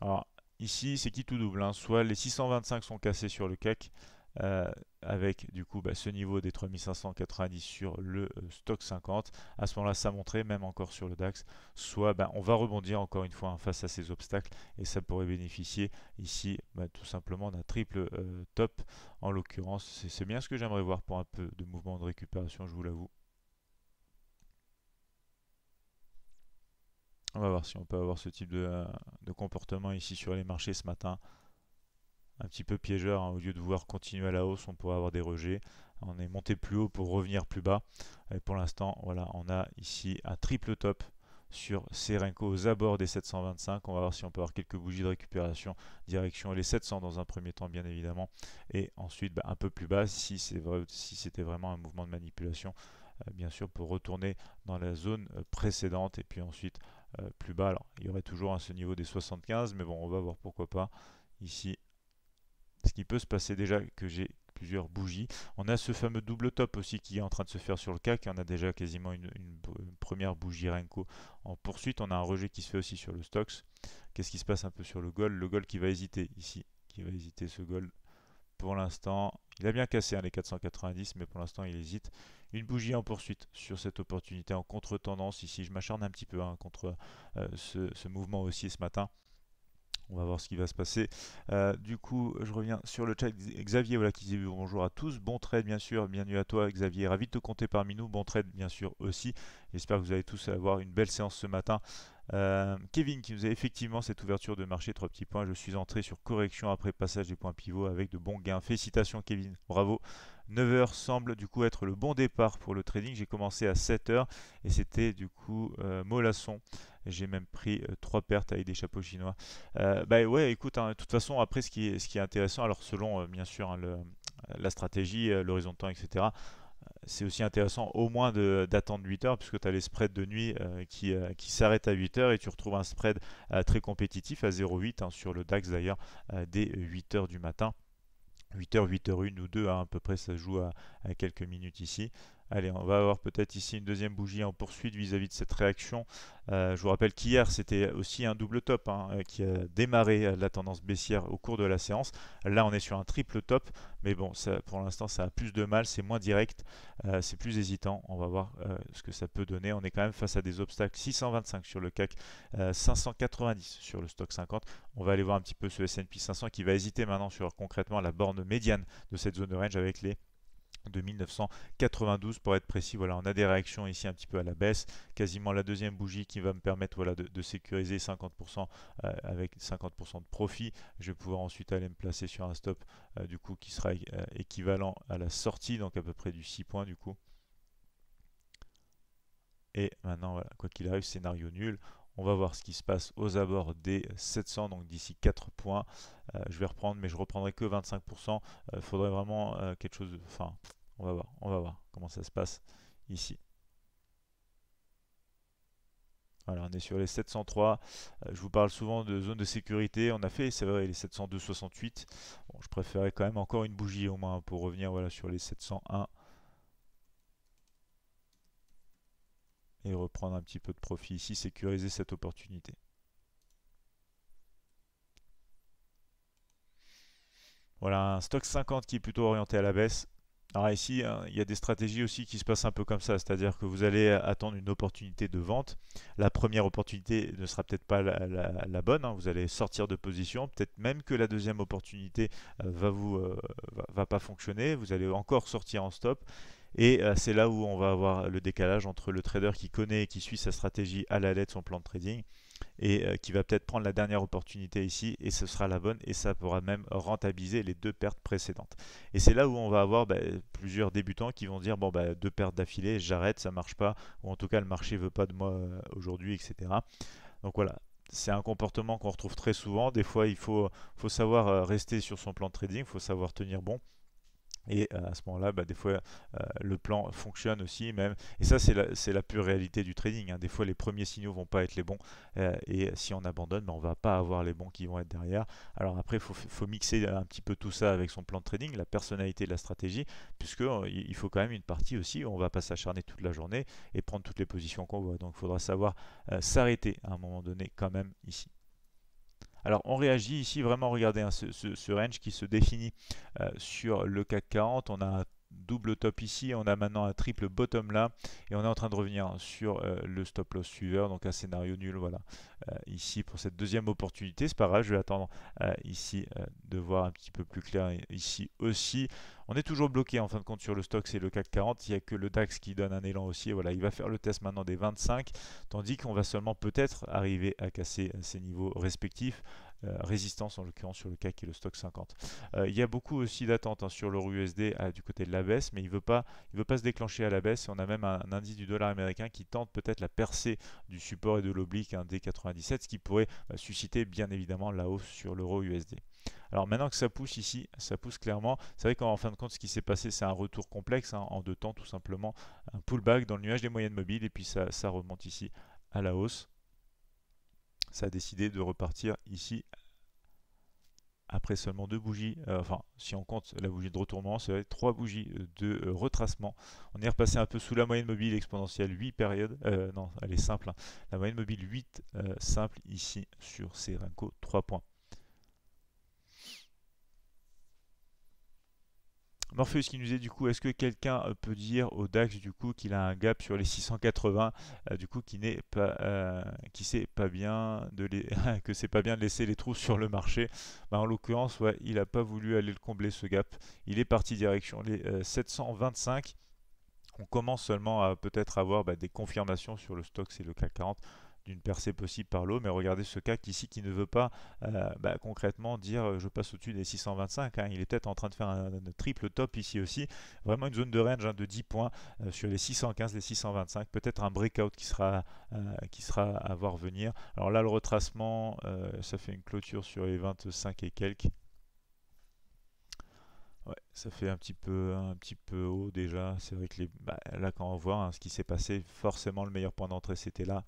Alors ici c'est qui tout double, hein soit les 625 sont cassés sur le CAC, euh, avec du coup bah, ce niveau des 3590 sur le euh, stock 50. À ce moment-là, ça montrait même encore sur le DAX, soit bah, on va rebondir encore une fois hein, face à ces obstacles et ça pourrait bénéficier ici bah, tout simplement d'un triple euh, top. En l'occurrence, c'est bien ce que j'aimerais voir pour un peu de mouvement de récupération, je vous l'avoue. On va voir si on peut avoir ce type de comportement ici sur les marchés ce matin un petit peu piégeur. Hein. Au lieu de vouloir continuer à la hausse, on pourrait avoir des rejets. On est monté plus haut pour revenir plus bas. Et pour l'instant, voilà, on a ici un triple top sur Serenko aux abords des 725. On va voir si on peut avoir quelques bougies de récupération. Direction les 700 dans un premier temps, bien évidemment. Et ensuite, bah, un peu plus bas, si c'était vrai, si vraiment un mouvement de manipulation, euh, bien sûr, pour retourner dans la zone euh, précédente. Et puis ensuite, euh, plus bas. Alors, il y aurait toujours à hein, ce niveau des 75, mais bon, on va voir pourquoi pas. Ici, ce qui peut se passer déjà que j'ai plusieurs bougies. On a ce fameux double top aussi qui est en train de se faire sur le CAC. On a déjà quasiment une, première bougie Renko en poursuite. On a un rejet qui se fait aussi sur le Stocks. Qu'est-ce qui se passe un peu sur le goal Le goal qui va hésiter ici, qui va hésiter ce goal pour l'instant. Il a bien cassé hein, les 490, mais pour l'instant il hésite. Une bougie en poursuite sur cette opportunité en contre-tendance. Ici, je m'acharne un petit peu hein, contre euh, ce, mouvement aussi ce matin on va voir ce qui va se passer. Euh, du coup, je reviens sur le chat. Xavier, voilà, qui dit bonjour à tous. Bon trade, bien sûr. Bienvenue à toi, Xavier. Ravi de te compter parmi nous. Bon trade, bien sûr, aussi. J'espère que vous allez tous avoir une belle séance ce matin. Euh, Kevin qui nous a effectivement cette ouverture de marché, trois petits points. Je suis entré sur correction après passage des points pivots avec de bons gains. Félicitations Kevin, bravo. 9h semble du coup être le bon départ pour le trading. J'ai commencé à 7h et c'était du coup euh, mollasson j'ai même pris euh, trois pertes avec des chapeaux chinois. Euh, bah ouais, écoute, hein, de toute façon, après, ce qui est, ce qui est intéressant, alors selon euh, bien sûr hein, la stratégie, l'horizon temps, etc., c'est aussi intéressant au moins d'attendre 8 heures puisque tu as les spreads de nuit qui, s'arrêtent à 8 heures et tu retrouves un spread très compétitif à 0,8 hein, sur le DAX d'ailleurs dès 8 heures du matin. 8h, 8h1 ou 2, à peu près ça joue à quelques minutes ici. Allez, on va avoir peut-être ici une deuxième bougie en poursuite vis-à-vis de cette réaction. Euh, je vous rappelle qu'hier, c'était aussi un double top hein, euh, qui a démarré euh, la tendance baissière au cours de la séance. Là, on est sur un triple top, mais bon, pour l'instant, ça a plus de mal, c'est moins direct, c'est plus hésitant. On va voir ce que ça peut donner. On est quand même face à des obstacles 625 sur le CAC, 590 sur le stock 50. On va aller voir un petit peu ce S&P 500 qui va hésiter maintenant sur concrètement la borne médiane de cette zone de range avec les de 1992 pour être précis. Voilà, on a des réactions ici un petit peu à la baisse, quasiment la deuxième bougie qui va me permettre voilà, de, sécuriser 50% euh, avec 50% de profit. Je vais pouvoir ensuite aller me placer sur un stop euh, du coup qui sera euh, équivalent à la sortie, donc à peu près du 6 points du coup. Et maintenant, voilà, quoi qu'il arrive, scénario nul. On va voir ce qui se passe aux abords des 700, donc d'ici 4 points. Euh, je vais reprendre, mais je reprendrai que 25%. Il euh, faudrait vraiment euh, quelque chose de... Enfin, on va voir, on va voir comment ça se passe ici. Voilà, on est sur les 703. je vous parle souvent de zone de sécurité. On a fait, c'est vrai, les 702,68. Bon, je préférais quand même encore une bougie au moins pour revenir voilà, sur les 701. et reprendre un petit peu de profit ici, sécuriser cette opportunité. Voilà un stock 50 qui est plutôt orienté à la baisse. Alors ici, hein, il y a des stratégies aussi qui se passent un peu comme ça, c'est-à-dire que vous allez attendre une opportunité de vente. La première opportunité ne sera peut-être pas la, bonne, hein. vous allez sortir de position, peut-être même que la deuxième opportunité euh, va vous euh, va, pas fonctionner, vous allez encore sortir en stop, et euh, c'est là où on va avoir le décalage entre le trader qui connaît et qui suit sa stratégie à la lettre, son plan de trading, et euh, qui va peut-être prendre la dernière opportunité ici, et ce sera la bonne, et ça pourra même rentabiliser les deux pertes précédentes. Et c'est là où on va avoir bah, plusieurs débutants qui vont dire, bon, bah, deux pertes d'affilée, j'arrête, ça marche pas, ou en tout cas le marché veut pas de moi euh, aujourd'hui, etc. Donc voilà, c'est un comportement qu'on retrouve très souvent. Des fois, il faut, faut, savoir rester sur son plan de trading, il faut savoir tenir bon. Et euh, à ce moment-là, bah, des fois, euh, le plan fonctionne aussi même. Et ça, c'est la, la, pure réalité du trading. Hein. Des fois, les premiers signaux vont pas être les bons. Euh, et si on abandonne, on bah, on va pas avoir les bons qui vont être derrière. Alors après, il faut, mixer un petit peu tout ça avec son plan de trading, la personnalité de la stratégie, puisqu'il faut quand même une partie aussi où on va pas s'acharner toute la journée et prendre toutes les positions qu'on voit. Donc, il faudra savoir s'arrêter à un moment donné quand même ici. Alors on réagit ici vraiment, regardez hein, ce, range qui se définit euh, sur le CAC 40. On a double top ici, on a maintenant un triple bottom là, et on est en train de revenir sur euh, le stop loss suiveur, donc un scénario nul, voilà, euh, ici pour cette deuxième opportunité, c'est pas grave, je vais attendre euh, ici de voir un petit peu plus clair ici aussi. On est toujours bloqué en fin de compte sur le stock, c'est le CAC 40, il n'y a que le DAX qui donne un élan aussi, voilà, il va faire le test maintenant des 25, tandis qu'on va seulement peut-être arriver à casser ces niveaux respectifs euh, résistance en l'occurrence sur le CAC qui est le stock 50. Euh, il y a beaucoup aussi d'attentes hein, sur l'euro USD euh, du côté de la baisse, mais il ne veut, pas, veut pas se déclencher à la baisse. on a même un, indice du dollar américain qui tente peut-être la percée du support et de l'oblique hein, des 97, ce qui pourrait susciter bien évidemment la hausse sur l'euro USD. Alors maintenant que ça pousse ici, ça pousse clairement. C'est vrai qu'en fin de compte, ce qui s'est passé, c'est un retour complexe hein, en deux temps, tout simplement. Un pullback dans le nuage des moyennes mobiles et puis ça remonte ici à la hausse ça a décidé de repartir ici après seulement deux bougies, euh, enfin si on compte la bougie de retournement, ça va être trois bougies euh, de euh, retracement. On est repassé un peu sous la moyenne mobile exponentielle 8 périodes, non elle est simple, hein. la moyenne mobile 8 simple ici sur ces Renko 3 points. Morpheus qui nous est du coup, est-ce que quelqu'un euh, peut dire au DAX du coup qu'il a un gap sur les 680 euh, du coup qui n'est pas euh, qui sait pas bien de les que c'est pas bien de laisser les trous sur le marché. Bah, en l'occurrence, ouais, il n'a pas voulu aller le combler ce gap. Il est parti direction les 725. On commence seulement à peut-être avoir bah, des confirmations sur le stock c'est le CAC 40 d'une percée possible par l'eau. Mais regardez ce CAC ici qui ne veut pas euh, bah, concrètement dire euh, je passe au-dessus des 625. Hein. Il est peut-être en train de faire un, triple top ici aussi. Vraiment une zone de range hein, de 10 points euh, sur les 615, les 625. Peut-être un breakout qui sera, qui sera à voir venir. Alors là, le retracement, ça fait une clôture sur les 25 et quelques. Ouais, ça fait un petit peu un petit peu haut déjà. C'est vrai que les, bah, là quand on voit hein, ce qui s'est passé, forcément le meilleur point d'entrée c'était là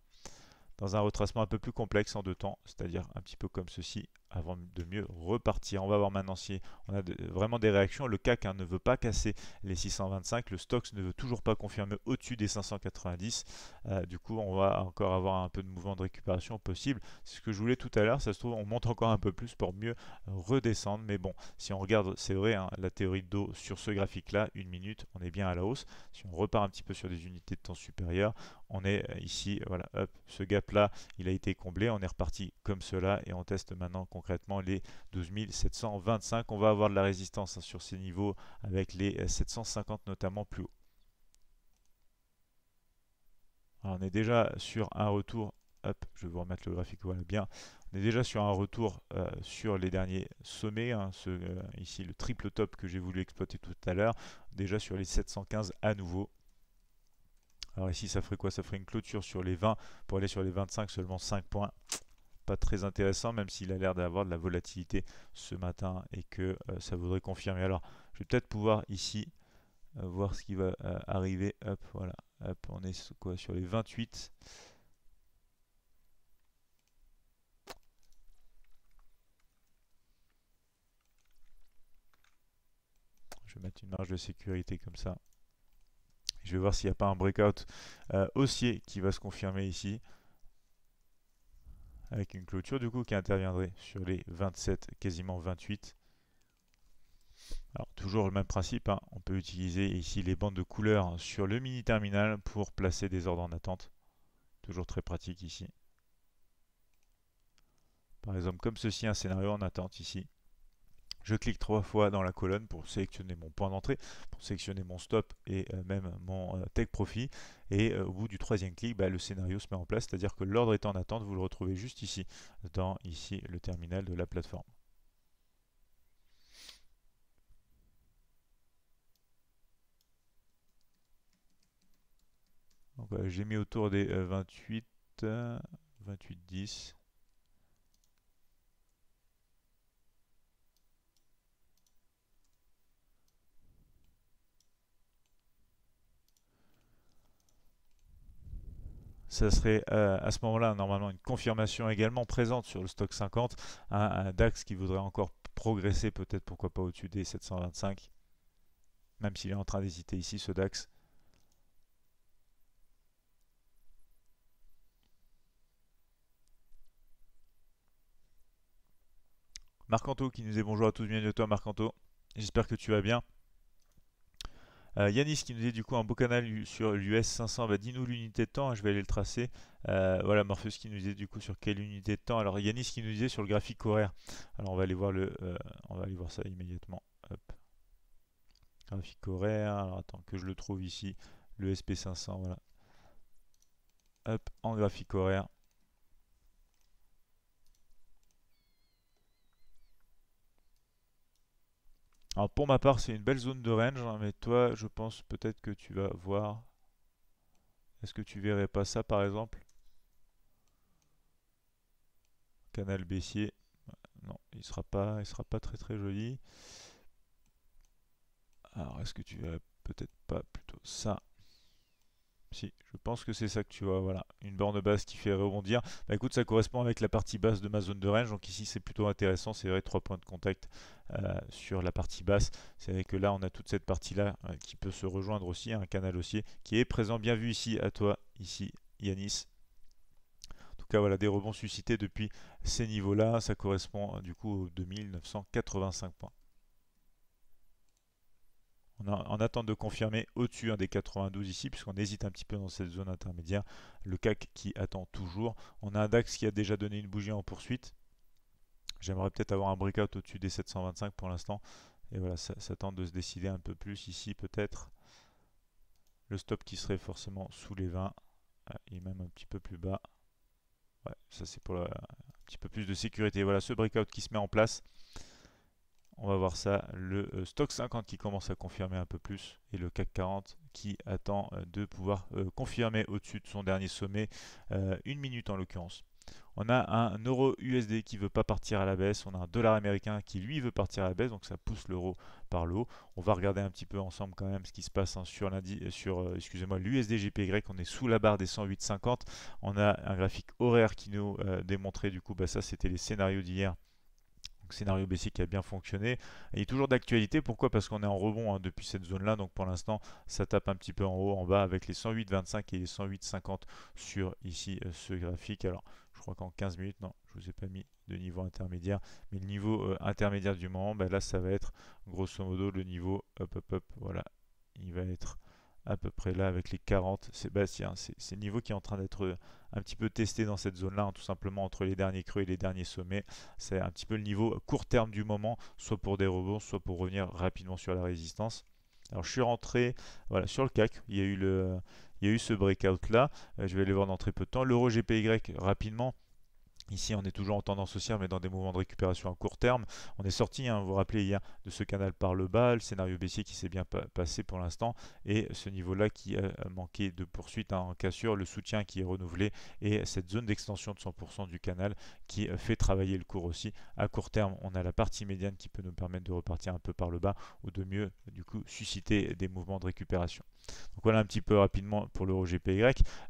dans un retracement un peu plus complexe en deux temps, c'est-à-dire un petit peu comme ceci, avant de mieux repartir. On va voir maintenant si on a vraiment des réactions. Le CAC hein, ne veut pas casser les 625. Le stoxx ne veut toujours pas confirmer au-dessus des 590. Euh, du coup, on va encore avoir un peu de mouvement de récupération possible. C'est ce que je voulais tout à l'heure. Ça se trouve, on monte encore un peu plus pour mieux redescendre. Mais bon, si on regarde, c'est vrai, hein, la théorie de dos sur ce graphique-là, une minute, on est bien à la hausse. Si on repart un petit peu sur des unités de temps supérieures, on est euh, ici, voilà, ce gap-là, il a été comblé. On est reparti comme cela et on teste maintenant qu'on concrètement les 12 725. On va avoir de la résistance hein, sur ces niveaux avec les 750 euh, notamment plus haut. on est déjà sur un retour. Hop, je vais vous remettre le graphique, voilà bien. On est déjà sur un retour euh, sur les derniers sommets. Hein, ce, euh, ici, le triple top que j'ai voulu exploiter tout à l'heure. Déjà sur les 715 à nouveau. Alors ici, ça ferait quoi Ça ferait une clôture sur les 20 pour aller sur les 25, seulement 5 points pas très intéressant, même s'il a l'air d'avoir de la volatilité ce matin et que euh, ça voudrait confirmer. Alors, je vais peut-être pouvoir ici euh, voir ce qui va euh, arriver. Hop, voilà. Hop, on est quoi sur les 28. Je vais mettre une marge de sécurité comme ça. Je vais voir s'il n'y a pas un breakout haussier qui va se confirmer ici avec une clôture du coup qui interviendrait sur les 27, quasiment 28. Alors toujours le même principe, hein. on peut utiliser ici les bandes de couleur sur le mini terminal pour placer des ordres en attente. Toujours très pratique ici. Par exemple comme ceci, un scénario en attente ici. Je clique trois fois dans la colonne pour sélectionner mon point d'entrée, pour sélectionner mon stop et euh, même mon euh, take profit. Et euh, au bout du troisième clic, bah, le scénario se met en place, c'est-à-dire que l'ordre est en attente, vous le retrouvez juste ici, dans ici le terminal de la plateforme. J'ai mis autour des 28, 28, 10. ça serait euh, à ce moment-là normalement une confirmation également présente sur le stock 50, un DAX qui voudrait encore progresser peut-être pourquoi pas au-dessus des 725, même s'il est en train d'hésiter ici ce DAX. Marcanto qui nous dit bonjour à tous, bienvenue à toi Marcanto, j'espère que tu vas bien. Euh, yannis qui nous dit du coup un beau canal sur l'US 500, va dis-nous l'unité de temps, hein, je vais aller le tracer. Euh, voilà, Morpheus qui nous disait du coup sur quelle unité de temps. Alors Yanis qui nous disait sur le graphique horaire. Alors on va aller voir, le, euh, on va aller voir ça immédiatement. Graphique horaire, alors attends que je le trouve ici, le SP500, voilà. Hop, en graphique horaire. Alors pour ma part, c'est une belle zone de range, hein, mais toi, je pense peut-être que tu vas voir. Est-ce que tu verrais pas ça par exemple Canal baissier. Non, il sera pas, il sera pas très très joli. Alors est-ce que tu verrais peut-être pas plutôt ça si, je pense que c'est ça que tu vois, voilà. Une borne basse qui fait rebondir. Bah écoute, ça correspond avec la partie basse de ma zone de range, donc ici c'est plutôt intéressant, c'est vrai, trois points de contact euh, sur la partie basse. C'est vrai que là, on a toute cette partie-là euh, qui peut se rejoindre aussi, à un canal haussier qui est présent, bien vu ici, à toi, ici, Yanis. En tout cas, voilà, des rebonds suscités depuis ces niveaux-là, ça correspond du coup aux 2985 points. On, de confirmer au-dessus hein, des 92 ici, puisqu'on hésite un petit peu dans cette zone intermédiaire. Le CAC qui attend toujours. On a un DAX qui a déjà donné une bougie en poursuite. J'aimerais peut-être avoir un breakout au-dessus des 725 pour l'instant. Et voilà, ça, tente de se décider un peu plus ici peut-être. Le stop qui serait forcément sous les 20. Ah, Et même un petit peu plus bas. Ouais, ça c'est pour un petit peu plus de sécurité. Voilà ce breakout qui se met en place. On va voir ça, le euh, stock 50 qui commence à confirmer un peu plus et le CAC 40 qui attend euh, de pouvoir euh, confirmer au-dessus de son dernier sommet, une minute en l'occurrence. On a un euro USD qui ne veut pas partir à la baisse, on a un dollar américain qui lui veut partir à la baisse, donc ça pousse l'euro par l'eau. On va regarder un petit peu ensemble quand même ce qui se passe hein, sur lundi, sur excusez-moi l'USD on est sous la barre des 108,50. On a un graphique horaire qui nous démontrait du coup, bah, ça c'était les scénarios d'hier scénario basique qui a bien fonctionné. il est toujours d'actualité. Pourquoi Parce qu'on est en rebond hein, depuis cette zone-là. Donc pour l'instant, ça tape un petit peu en haut, en bas avec les 108,25 et les 108,50 sur ici euh, ce graphique. Alors je crois qu'en 15 minutes, non, je vous ai pas mis de niveau intermédiaire, mais le niveau euh, intermédiaire du moment, bah, là ça va être grosso modo le niveau up, hop hop, voilà, il va être à peu près là avec les 40, bah, hein, c'est c'est le niveau qui est en train d'être euh, un petit peu testé dans cette zone-là, hein, tout simplement entre les derniers creux et les derniers sommets. C'est un petit peu le niveau court terme du moment, soit pour des rebonds, soit pour revenir rapidement sur la résistance. Alors je suis rentré voilà, sur le CAC, il y a eu, le, il y a eu ce breakout là, euh, je vais aller voir dans très peu de temps. L'euro GPY rapidement, Ici, on est toujours en tendance haussière, mais dans des mouvements de récupération à court terme. On est sorti, hein, vous vous rappelez, hier, de ce canal par le bas, le scénario baissier qui s'est bien passé pour l'instant, et ce niveau-là qui euh, a manqué de poursuite hein, en cassure, le soutien qui est renouvelé, et cette zone d'extension de 100% du canal qui euh, fait travailler le cours aussi. À court terme, on a la partie médiane qui peut nous permettre de repartir un peu par le bas, ou de mieux, du coup, susciter des mouvements de récupération voilà un petit peu rapidement pour le GPY.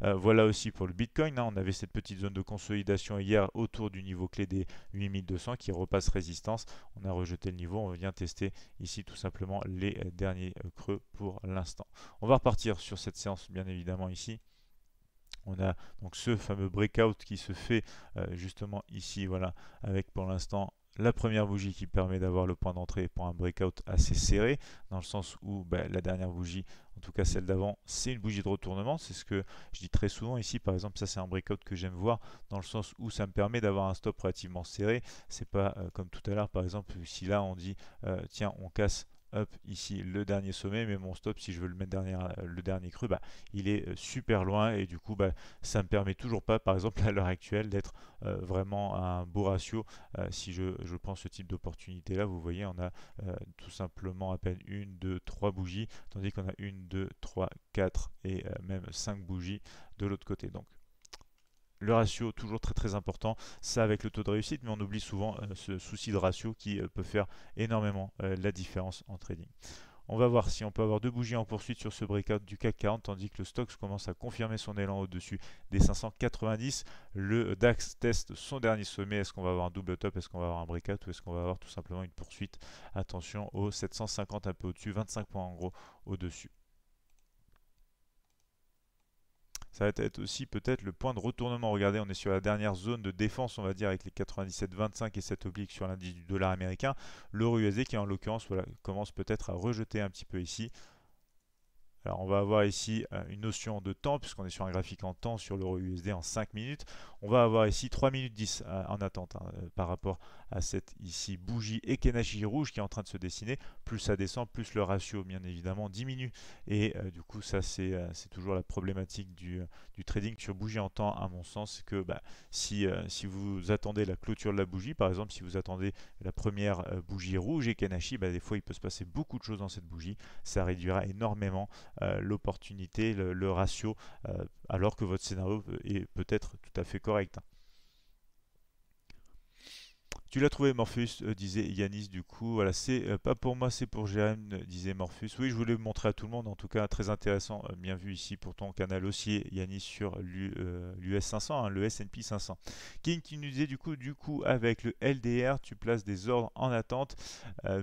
Euh, voilà aussi pour le Bitcoin. Hein. on avait cette petite zone de consolidation hier autour du niveau clé des 8200 qui repasse résistance. On a rejeté le niveau. On vient tester ici tout simplement les derniers creux pour l'instant. On va repartir sur cette séance bien évidemment ici. On a donc ce fameux breakout qui se fait euh, justement ici, voilà, avec pour l'instant la première bougie qui permet d'avoir le point d'entrée pour un breakout assez serré, dans le sens où bah, la dernière bougie, en tout cas celle d'avant, c'est une bougie de retournement. C'est ce que je dis très souvent ici. Par exemple, ça c'est un breakout que j'aime voir, dans le sens où ça me permet d'avoir un stop relativement serré. C'est pas euh, comme tout à l'heure, par exemple, si là on dit euh, tiens, on casse ici le dernier sommet, mais mon stop, si je veux le mettre derrière euh, le dernier cru bah, il est euh, super loin et du coup, bah, ça me permet toujours pas, par exemple, à l'heure actuelle, d'être euh, vraiment un beau ratio. si je, prends ce type d'opportunité là, vous voyez, on a tout simplement à peine une, deux, trois bougies, tandis qu'on a une, deux, trois, quatre et même cinq bougies de l'autre côté. Donc le ratio toujours très très important, ça avec le taux de réussite, mais on oublie souvent euh, ce souci de ratio qui euh, peut faire énormément euh, la différence en trading. On va voir si on peut avoir deux bougies en poursuite sur ce breakout du CAC 40 tandis que le stock commence à confirmer son élan au-dessus des 590. Le DAX teste son dernier sommet. Est-ce qu'on va avoir un double top Est-ce qu'on va avoir un breakout Ou est-ce qu'on va avoir tout simplement une poursuite Attention aux 750 un peu au-dessus, 25 points en gros au-dessus. ça va être aussi peut-être le point de retournement. Regardez, on est sur la dernière zone de défense, on va dire, avec les 97,25 et 7 oblique sur l'indice du dollar américain. L'euro USD qui, en l'occurrence, voilà, commence peut-être à rejeter un petit peu ici. Alors on va avoir ici euh, une notion de temps, puisqu'on est sur un graphique en temps sur l'euro USD en 5 minutes. On va avoir ici 3 minutes 10 euh, en attente hein, euh, par rapport cette ici bougie et rouge qui est en train de se dessiner. Plus ça descend, plus le ratio bien évidemment diminue. Et euh, du coup, ça c'est euh, c'est toujours la problématique euh, du, trading sur bougie en temps, à mon sens, que bah, si, si vous attendez la clôture de la bougie, par exemple, si vous attendez la première bougie rouge et bah, des fois il peut se passer beaucoup de choses dans cette bougie. Ça réduira énormément l'opportunité, le, ratio, alors que votre scénario est peut-être tout à fait correct. Tu l'as trouvé, morpheus euh, disait Yanis du coup. Voilà, c'est euh, pas pour moi, c'est pour Jérém, euh, disait morpheus Oui, je voulais le montrer à tout le monde, en tout cas, très intéressant. bien vu ici pour ton canal aussi, Yanis, sur l'US500, hein, le S&P 500. King qui nous disait du coup, du coup, avec le LDR, tu places des ordres en attente,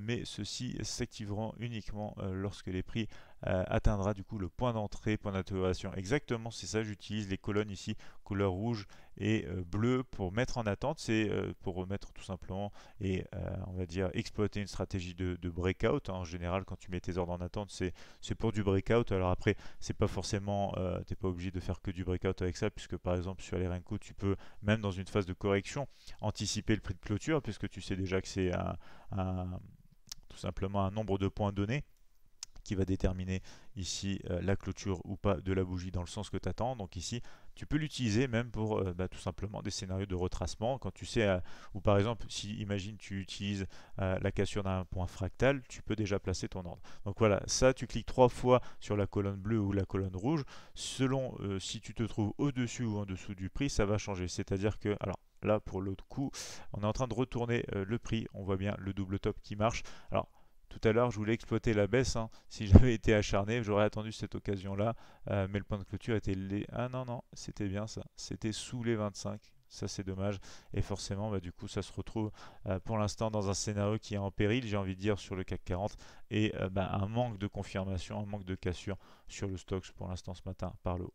mais ceux-ci s'activeront uniquement lorsque les prix euh, atteindra du coup le point d'entrée, point d'intégration. Exactement, c'est ça, j'utilise les colonnes ici, couleur rouge et euh, bleu pour mettre en attente, c'est euh, pour remettre tout simplement et on va dire exploiter une stratégie de, breakout. En général, quand tu mets tes ordres en attente, c'est pour du breakout. Alors après, c'est pas forcément, t'es pas obligé de faire que du breakout avec ça, puisque par exemple sur les Renko, tu peux même dans une phase de correction anticiper le prix de clôture, puisque tu sais déjà que c'est un, tout simplement un nombre de points donnés va déterminer ici euh, la clôture ou pas de la bougie dans le sens que tu attends. Donc ici, tu peux l'utiliser même pour euh, bah, tout simplement des scénarios de retracement. Quand tu sais, euh, ou par exemple, si imagine tu utilises la cassure d'un point fractal, tu peux déjà placer ton ordre. Donc voilà, ça, tu cliques trois fois sur la colonne bleue ou la colonne rouge. Selon si tu te trouves au-dessus ou en dessous du prix, ça va changer. C'est-à-dire que, alors, là pour l'autre coup on est en train de retourner le prix on voit bien le double top qui marche alors tout à l'heure, je voulais exploiter la baisse. Hein. Si j'avais été acharné, j'aurais attendu cette occasion-là. Euh, mais le point de clôture était... Les... Ah non, non, c'était bien ça. C'était sous les 25 ça c'est dommage et forcément bah, du coup ça se retrouve euh, pour l'instant dans un scénario qui est en péril j'ai envie de dire sur le CAC 40 et euh, bah, un manque de confirmation, un manque de cassure sur le stocks pour l'instant ce matin par le haut.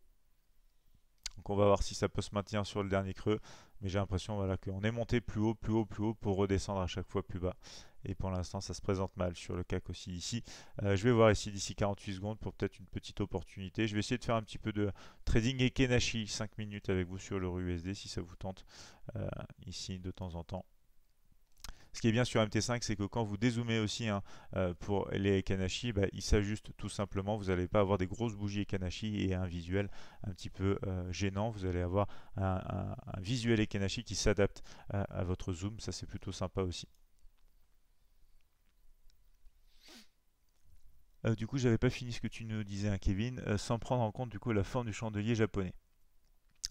Donc on va voir si ça peut se maintenir sur le dernier creux mais j'ai l'impression voilà, qu'on est monté plus haut, plus haut, plus haut pour redescendre à chaque fois plus bas et pour l'instant, ça se présente mal sur le CAC aussi ici. Euh, je vais voir ici d'ici 48 secondes pour peut-être une petite opportunité. Je vais essayer de faire un petit peu de trading et Kenashi 5 minutes avec vous sur le USD si ça vous tente euh, ici de temps en temps. Ce qui est bien sur MT5, c'est que quand vous dézoomez aussi hein, euh, pour les Kanashi, bah, il ils s'ajustent tout simplement. Vous n'allez pas avoir des grosses bougies Kanashi et un visuel un petit peu gênant. Vous allez avoir un, visuel Kanashi qui s'adapte à votre zoom. Ça, c'est plutôt sympa aussi. Euh, du coup, j'avais pas fini ce que tu nous disais, hein, Kevin, euh, sans prendre en compte du coup la forme du chandelier japonais.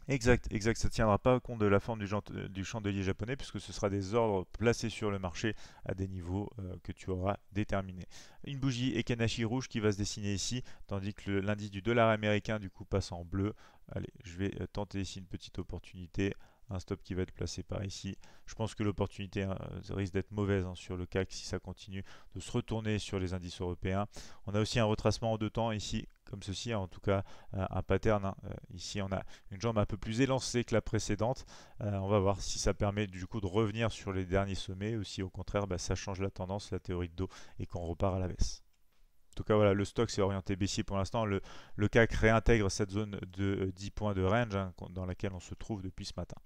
Exact, exact, ça ne tiendra pas compte de la forme du, euh, du, chandelier japonais puisque ce sera des ordres placés sur le marché à des niveaux que tu auras déterminés. Une bougie Ekanashi rouge qui va se dessiner ici, tandis que l'indice du dollar américain du coup passe en bleu. Allez, je vais tenter ici une petite opportunité un stop qui va être placé par ici. Je pense que l'opportunité hein, risque d'être mauvaise hein, sur le CAC si ça continue de se retourner sur les indices européens. On a aussi un retracement en deux temps ici comme ceci, hein, en tout cas euh, un pattern. Euh, ici on a une jambe un peu plus élancée que la précédente. Euh, on va voir si ça permet du coup de revenir sur les derniers sommets ou si au contraire bah, ça change la tendance, la théorie de dos et qu'on repart à la baisse. En tout cas, voilà, le stock s'est orienté baissier pour l'instant. Le, CAC réintègre cette zone de 10 points de range dans laquelle on se trouve depuis ce matin.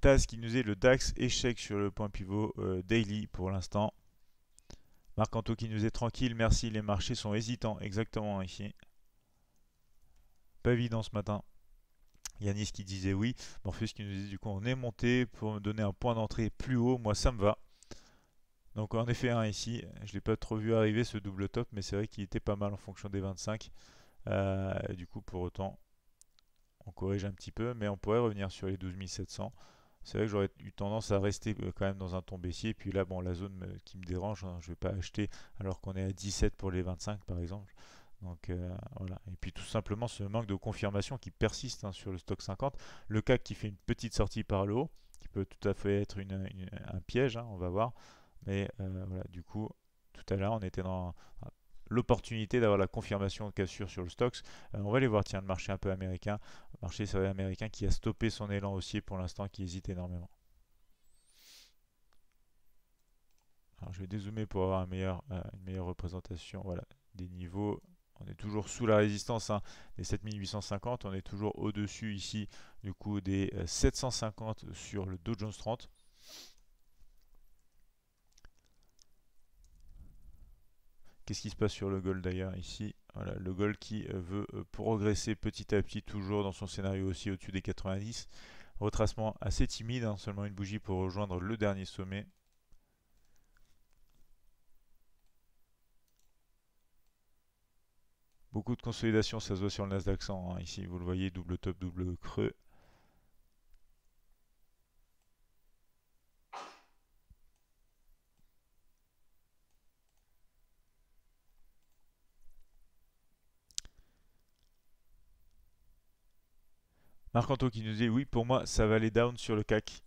Taz qui nous est le DAX échec sur le point pivot euh, daily pour l'instant. Marc-Anto qui nous est tranquille, merci, les marchés sont hésitants, exactement hein, ici. Pas évident ce matin. Yanis qui disait oui, Morpheus qui nous dit du coup on est monté pour me donner un point d'entrée plus haut, moi ça me va. Donc en effet un ici, je l'ai pas trop vu arriver ce double top, mais c'est vrai qu'il était pas mal en fonction des 25. Euh, du coup pour autant, on corrige un petit peu, mais on pourrait revenir sur les 12700 c'est vrai que j'aurais eu tendance à rester euh, quand même dans un ton baissier. Puis là, bon, la zone qui me dérange, hein, je ne vais pas acheter alors qu'on est à 17 pour les 25 par exemple. Donc euh, voilà. Et puis tout simplement ce manque de confirmation qui persiste hein, sur le stock 50. Le CAC qui fait une petite sortie par le haut, qui peut tout à fait être une, un piège, hein, on va voir. Mais euh, voilà, du coup, tout à l'heure, on était dans l'opportunité d'avoir la confirmation de cassure sur le stocks. Euh, on va aller voir, tiens, le marché un peu américain, le marché américain qui a stoppé son élan haussier pour l'instant, qui hésite énormément. je vais dézoomer pour avoir un meilleur, euh, une meilleure représentation voilà, des niveaux. On est toujours sous la résistance hein, des 7850. On est toujours au-dessus ici du coup des 750 euh, sur le Dow Jones 30. Qu'est-ce qui se passe sur le goal d'ailleurs ici voilà, Le goal qui euh, veut euh, progresser petit à petit, toujours dans son scénario aussi au-dessus des 90. Retracement assez timide, hein, seulement une bougie pour rejoindre le dernier sommet. Beaucoup de consolidation, ça se voit sur le Nasdaq 100. Hein, ici, vous le voyez, double top, double creux. marc qui nous dit oui, pour moi, ça va aller down sur le CAC.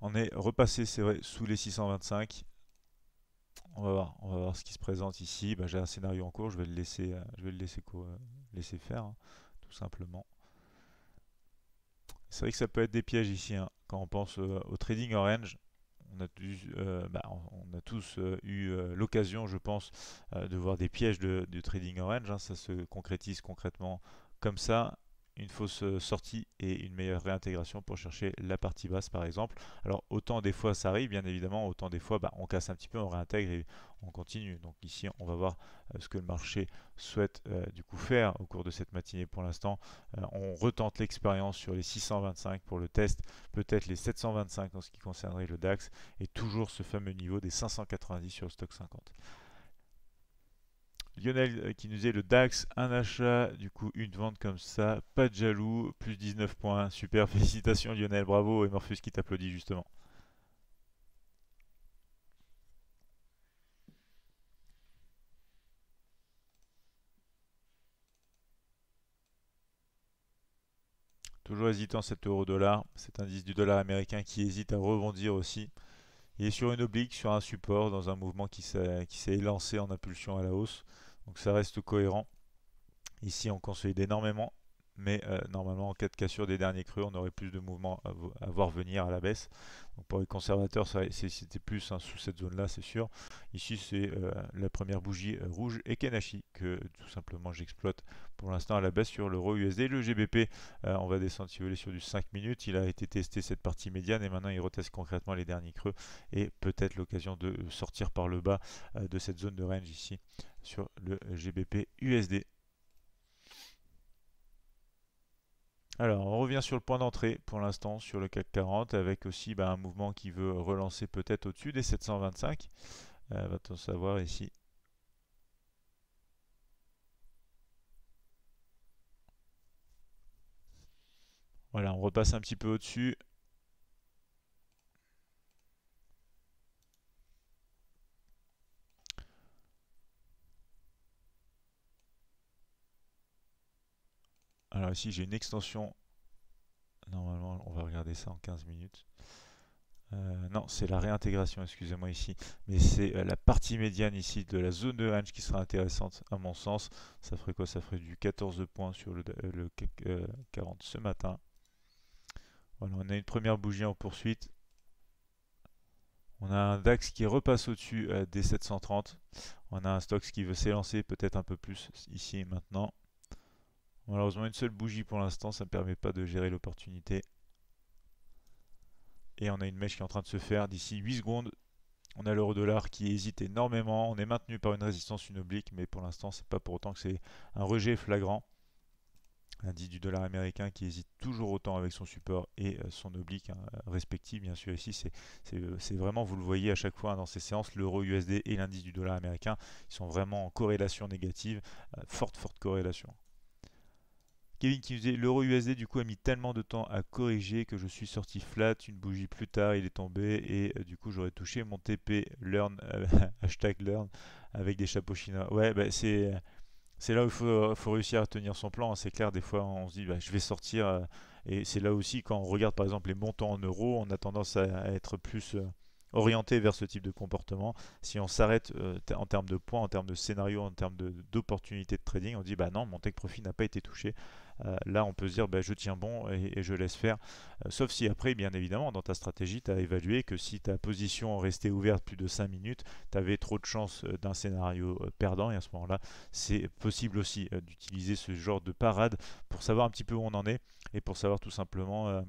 On est repassé, c'est vrai, sous les 625. On va voir, ce qui se présente ici. Bah, j'ai un scénario en cours, je vais le laisser, euh, je vais le laisser, euh, laisser faire, hein, tout simplement. C'est vrai que ça peut être des pièges ici. Hein. Quand on pense euh, au trading orange, on a, bah, on a tous eu l'occasion, je pense, de voir des pièges de, trading orange. Hein. Ça se concrétise concrètement comme ça une fausse euh, sortie et une meilleure réintégration pour chercher la partie basse par exemple. Alors autant des fois ça arrive bien évidemment, autant des fois bah, on casse un petit peu, on réintègre et on continue. Donc ici on va voir euh, ce que le marché souhaite euh, du coup faire au cours de cette matinée pour l'instant. on retente l'expérience sur les 625 pour le test, peut-être les 725 en ce qui concernerait le DAX et toujours ce fameux niveau des 590 sur le stock 50. Lionel euh, qui nous est le DAX, un achat, du coup une vente comme ça, pas de jaloux, plus 19 points, super, félicitations Lionel, bravo, et morpheus qui t'applaudit justement. Toujours hésitant cet euro dollar, cet indice du dollar américain qui hésite à rebondir aussi. Il est sur une oblique, sur un support, dans un mouvement qui s'est lancé en impulsion à la hausse. Donc ça reste cohérent. Ici, on consolide énormément mais euh, normalement en cas de cassure des derniers creux on aurait plus de mouvements à, voir venir à la baisse pour les conservateurs c'était plus hein, sous cette zone là c'est sûr ici c'est euh, la première bougie euh, rouge et Kenashi que tout simplement j'exploite pour l'instant à la baisse sur l'euro USD le GBP on va descendre si vous voulez sur du 5 minutes il a été testé cette partie médiane et maintenant il reteste concrètement les derniers creux et peut-être l'occasion de sortir par le bas de cette zone de range ici sur le GBP USD Alors, on revient sur le point d'entrée pour l'instant sur le CAC 40 avec aussi bah, un mouvement qui veut relancer peut-être au-dessus des 725. Euh, va-t-on savoir ici Voilà, on repasse un petit peu au-dessus. Alors ici j'ai une extension. Normalement on va regarder ça en 15 minutes. Euh, non, c'est la réintégration, excusez-moi ici, mais c'est euh, la partie médiane ici de la zone de range qui sera intéressante à mon sens. Ça ferait quoi Ça ferait du 14 points sur le, 40 euh, ce matin. Voilà, on a une première bougie en poursuite. On a un DAX qui repasse au-dessus des 730. On a un Stoxx qui veut s'élancer peut-être un peu plus ici et maintenant. Malheureusement, une seule bougie pour l'instant, ça ne permet pas de gérer l'opportunité. Et on a une mèche qui est en train de se faire d'ici 8 secondes. On a l'euro dollar qui hésite énormément. On est maintenu par une résistance une oblique, mais pour l'instant, c'est pas pour autant que c'est un rejet flagrant. L'indice du dollar américain qui hésite toujours autant avec son support et euh, son oblique respective hein, respectif, bien sûr. Ici, euh, c'est vraiment, vous le voyez à chaque fois hein, dans ces séances, l'euro USD et l'indice du dollar américain, sont vraiment en corrélation négative, euh, forte, forte corrélation. Kevin qui l'euro USD du coup a mis tellement de temps à corriger que je suis sorti flat une bougie plus tard il est tombé et euh, du coup j'aurais touché mon TP learn euh, hashtag learn avec des chapeaux chinois ouais bah, c'est c'est là où il faut, réussir à tenir son plan. Hein. C'est clair, des fois on se dit bah, je vais sortir. Euh, et c'est là aussi quand on regarde par exemple les montants en euros, on a tendance à être plus orienté vers ce type de comportement. Si on s'arrête euh, en termes de points, en termes de scénario, en termes d'opportunités de, trading, on dit bah non, mon take profit n'a pas été touché. Euh, là, on peut se dire bah, je tiens bon et, je laisse faire. Euh, sauf si après, bien évidemment, dans ta stratégie, tu as évalué que si ta position restait ouverte plus de 5 minutes, tu avais trop de chances d'un scénario perdant. Et à ce moment-là, c'est possible aussi d'utiliser ce genre de parade pour savoir un petit peu où on en est et pour savoir tout simplement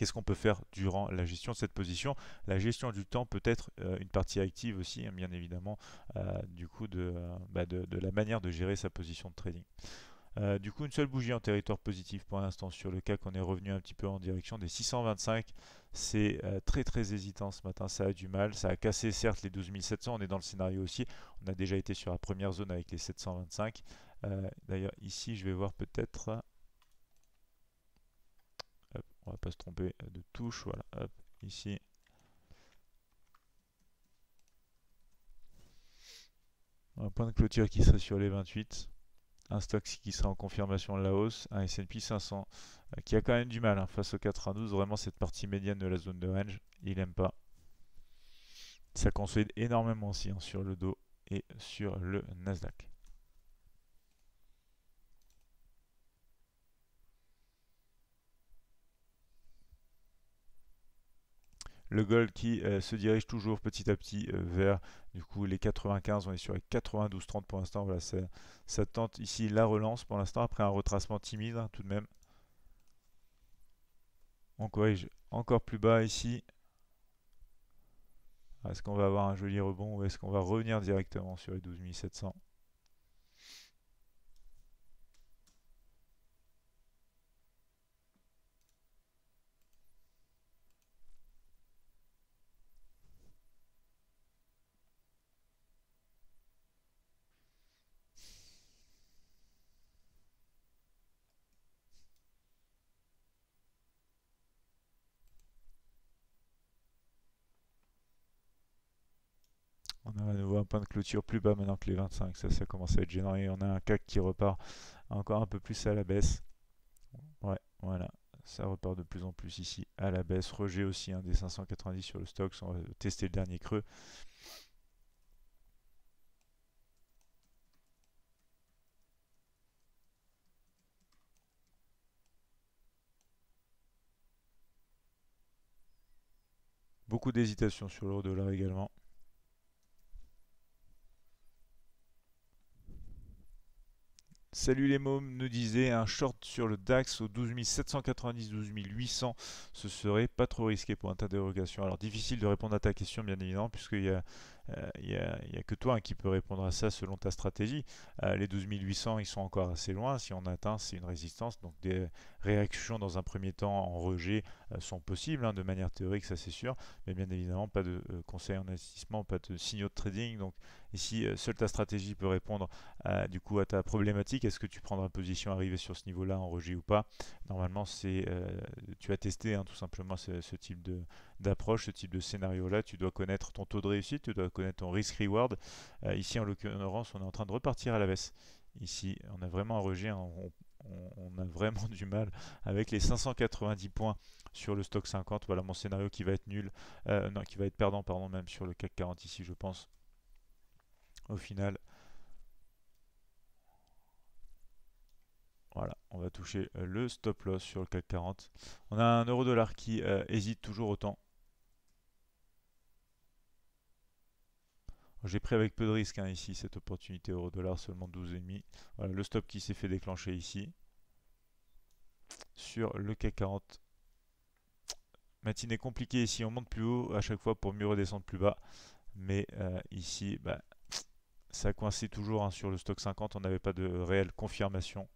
Qu'est-ce qu'on peut faire durant la gestion de cette position La gestion du temps peut être euh, une partie active aussi, hein, bien évidemment, euh, du coup euh, bah, de, de, la manière de gérer sa position de trading. du coup, une seule bougie en territoire positif pour l'instant sur le cas qu'on est revenu un petit peu en direction des 625. C'est très très hésitant ce matin, ça a du mal. Ça a cassé certes les 12 700, on est dans le scénario aussi. On a déjà été sur la première zone avec les 725. D'ailleurs, ici, je vais voir peut-être on va pas se tromper euh, de touche, voilà, hop, ici. Un point de clôture qui serait sur les 28 un stock qui sera en confirmation de la hausse, un S&P 500 euh, qui a quand même du mal hein, face au 92. Vraiment, cette partie médiane de la zone de range, il n'aime pas. Ça consolide énormément aussi hein, sur le dos et sur le Nasdaq. Le gold qui euh, se dirige toujours petit à petit euh, vers du coup les 95. On est sur les 92-30 pour l'instant. Voilà, ça, tente ici la relance pour l'instant après un retracement timide hein, tout de même. On corrige encore plus bas ici. Est-ce qu'on va avoir un joli rebond ou est-ce qu'on va revenir directement sur les 12700 point de clôture plus bas maintenant que les 25. Ça, ça commence à être gênant. on a un CAC qui repart encore un peu plus à la baisse. Ouais, voilà. Ça repart de plus en plus ici à la baisse. Rejet aussi, un hein, des 590 sur le stock. On va euh, tester le dernier creux. Beaucoup d'hésitation sur l'euro dollar également. Salut les mômes, nous disait un short sur le DAX au 12790, 12800, ce serait pas trop risqué pour un tas Alors difficile de répondre à ta question bien évidemment puisqu'il y a il euh, n'y a, que toi qui peux répondre à ça selon ta stratégie. Euh, les 12 800, ils sont encore assez loin. Si on atteint, c'est une résistance. Donc des réactions dans un premier temps en rejet euh, sont possibles, hein, de manière théorique, ça c'est sûr. Mais bien évidemment, pas de conseil en investissement, pas de signaux de trading. Donc ici, seule ta stratégie peut répondre du coup à ta problématique. Est-ce que tu prendras position arrivée sur ce niveau-là en rejet ou pas Normalement, c'est tu as testé hein, tout simplement ce type de, d'approche, ce type de scénario-là. Tu dois connaître ton taux de réussite, tu dois connaître ton risk-reward. Euh, ici, en l'occurrence, on est en train de repartir à la baisse. Ici, on a vraiment un rejet, hein. on, a vraiment du mal avec les 590 points sur le stock 50. Voilà mon scénario qui va être nul, euh, non, qui va être perdant, pardon, même sur le CAC 40 ici, je pense. Au final, Voilà, on va toucher euh, le stop loss sur le CAC 40. On a un euro dollar qui hésite toujours autant. J'ai pris avec peu de risque hein, ici cette opportunité euro dollar seulement 12,5. Voilà le stop qui s'est fait déclencher ici sur le CAC 40. Matinée compliqué ici, on monte plus haut à chaque fois pour mieux redescendre plus bas. Mais euh, ici, bah, ça coïncide toujours hein, sur le stock 50, on n'avait pas de réelle confirmation.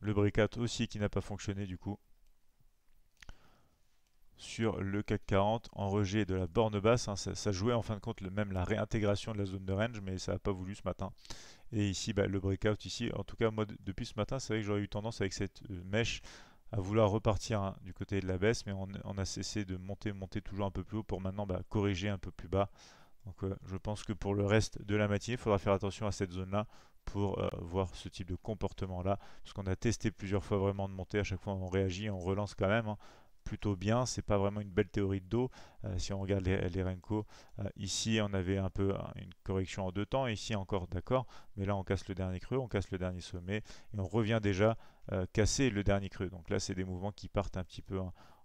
Le breakout aussi qui n'a pas fonctionné du coup sur le CAC 40 en rejet de la borne basse. Hein. ça, jouait en fin de compte le, même la réintégration de la zone de range, mais ça n'a pas voulu ce matin. Et ici, bah, le breakout ici, en tout cas, moi depuis ce matin, c'est vrai que j'aurais eu tendance avec cette euh, mèche à vouloir repartir hein, du côté de la baisse, mais on, a cessé de monter, monter toujours un peu plus haut pour maintenant bah, corriger un peu plus bas. Donc euh, je pense que pour le reste de la matinée, il faudra faire attention à cette zone-là pour euh, voir ce type de comportement-là, parce qu'on a testé plusieurs fois vraiment de monter, à chaque fois on réagit, on relance quand même. Hein plutôt bien. C'est pas vraiment une belle théorie de dos. Euh, si on regarde les, Renko, euh, ici on avait un peu une correction en deux temps, ici encore d'accord, mais là on casse le dernier creux, on casse le dernier sommet et on revient déjà euh, casser le dernier creux. Donc là c'est des mouvements qui partent un petit peu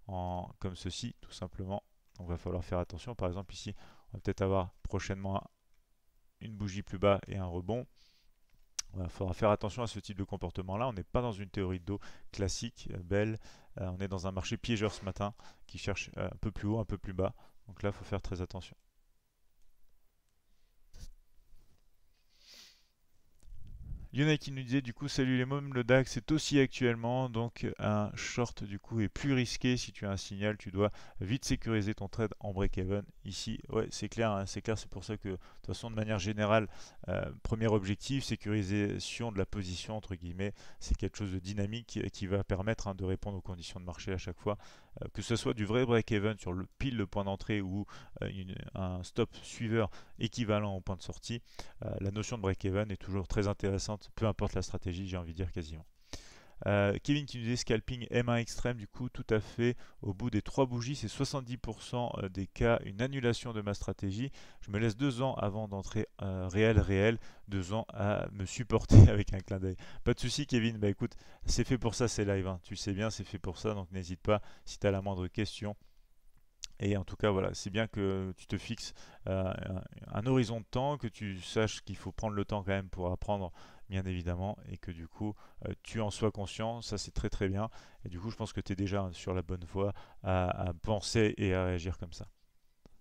en, comme ceci, tout simplement. Donc va falloir faire attention. Par exemple ici, on va peut-être avoir prochainement une bougie plus bas et un rebond. Il faudra faire attention à ce type de comportement-là. On n'est pas dans une théorie de classique, euh, belle. Euh, on est dans un marché piégeur ce matin qui cherche euh, un peu plus haut, un peu plus bas. Donc là, il faut faire très attention. Il qui nous disait du coup salut les mômes, le DAX est aussi actuellement donc euh, un short du coup est plus risqué si tu as un signal, tu dois vite sécuriser ton trade en break-even ici. Ouais, c'est clair, hein, c'est clair, c'est pour ça que de toute façon de manière générale, euh, premier objectif, sécurisation de la position entre guillemets, c'est quelque chose de dynamique euh, qui, va permettre hein, de répondre aux conditions de marché à chaque fois. Euh, que ce soit du vrai break-even sur le pile le point d'entrée ou euh, un stop suiveur équivalent au point de sortie, euh, la notion de break-even est toujours très intéressante, peu importe la stratégie, j'ai envie de dire quasiment. Euh, Kevin qui nous dit scalping M1 extrême, du coup tout à fait au bout des trois bougies, c'est 70% euh, des cas une annulation de ma stratégie. Je me laisse deux ans avant d'entrer euh, réel réel, deux ans à me supporter avec un clin d'œil. Pas de souci Kevin, bah écoute, c'est fait pour ça c'est live hein. tu sais bien, c'est fait pour ça, donc n'hésite pas si tu as la moindre question. Et en tout cas, voilà, c'est bien que tu te fixes un horizon de temps, que tu saches qu'il faut prendre le temps quand même pour apprendre bien évidemment, et que du coup euh, tu en sois conscient, ça c'est très très bien. Et du coup je pense que tu es déjà sur la bonne voie à, penser et à réagir comme ça.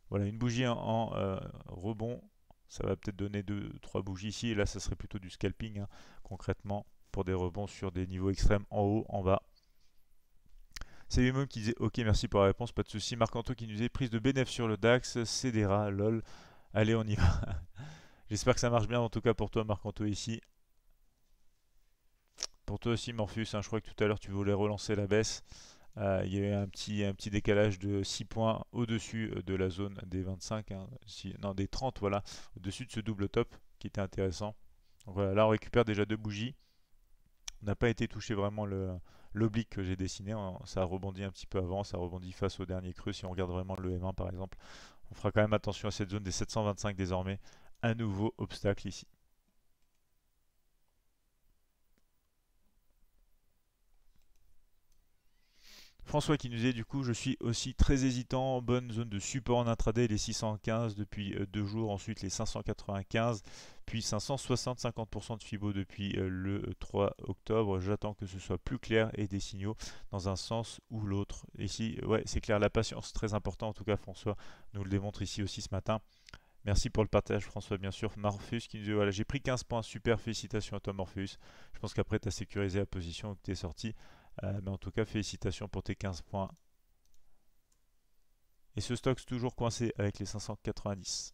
Voilà, une bougie en, euh, rebond, ça va peut-être donner deux trois bougies ici, et là ça serait plutôt du scalping hein, concrètement pour des rebonds sur des niveaux extrêmes en haut, en bas. C'est lui-même qui disait Ok, merci pour la réponse, pas de souci. Marc-Anto qui nous est Prise de bénéf sur le DAX, rats, lol. Allez, on y va. J'espère que ça marche bien en tout cas pour toi, Marc-Anto, ici. Pour toi aussi, Morphus, hein, je crois que tout à l'heure tu voulais relancer la baisse. Euh, il y a un petit, un petit décalage de 6 points au-dessus euh, de la zone des 25, hein, si, non des 30, voilà, au-dessus de ce double top qui était intéressant. voilà, là on récupère déjà deux bougies. On n'a pas été touché vraiment l'oblique que j'ai dessiné. Ça a rebondi un petit peu avant, ça rebondit face au dernier creux. Si on regarde vraiment le M1 par exemple, on fera quand même attention à cette zone des 725 désormais. Un nouveau obstacle ici. François qui nous dit du coup je suis aussi très hésitant, bonne zone de support en intraday les 615 depuis euh, deux jours, ensuite les 595, puis 560, 50% de Fibo depuis euh, le 3 octobre. J'attends que ce soit plus clair et des signaux dans un sens ou l'autre. Ici, ouais, c'est clair, la patience très important en tout cas François nous le démontre ici aussi ce matin. Merci pour le partage François bien sûr. Morpheus qui nous dit voilà j'ai pris 15 points, super félicitations à toi Morpheus. Je pense qu'après tu as sécurisé la position tu es sorti. Euh, mais en tout cas, félicitations pour tes 15 points. Et ce stock toujours coincé avec les 590.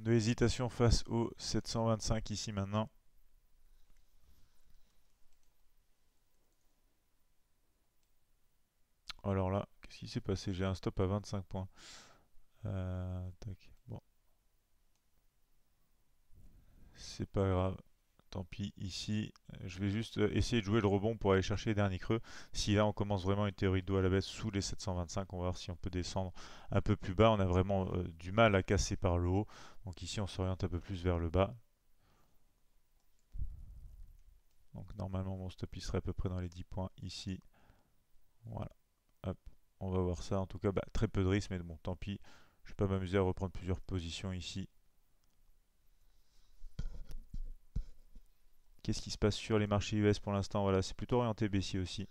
de hésitation face au 725 ici maintenant. Alors là, qu'est-ce qui s'est passé J'ai un stop à 25 points. Euh, bon. C'est pas grave. Tant pis, ici, euh, je vais juste euh, essayer de jouer le rebond pour aller chercher les derniers creux. Si là, on commence vraiment une théorie de dos à la baisse sous les 725, on va voir si on peut descendre un peu plus bas. On a vraiment euh, du mal à casser par le haut. Donc ici, on s'oriente un peu plus vers le bas. Donc normalement, mon stop, il serait à peu près dans les 10 points ici. Voilà. On va voir ça. En tout cas, bah, très peu de risque, mais bon, tant pis. Je ne vais pas m'amuser à reprendre plusieurs positions ici. Qu'est-ce qui se passe sur les marchés US pour l'instant Voilà, c'est plutôt orienté baissier aussi.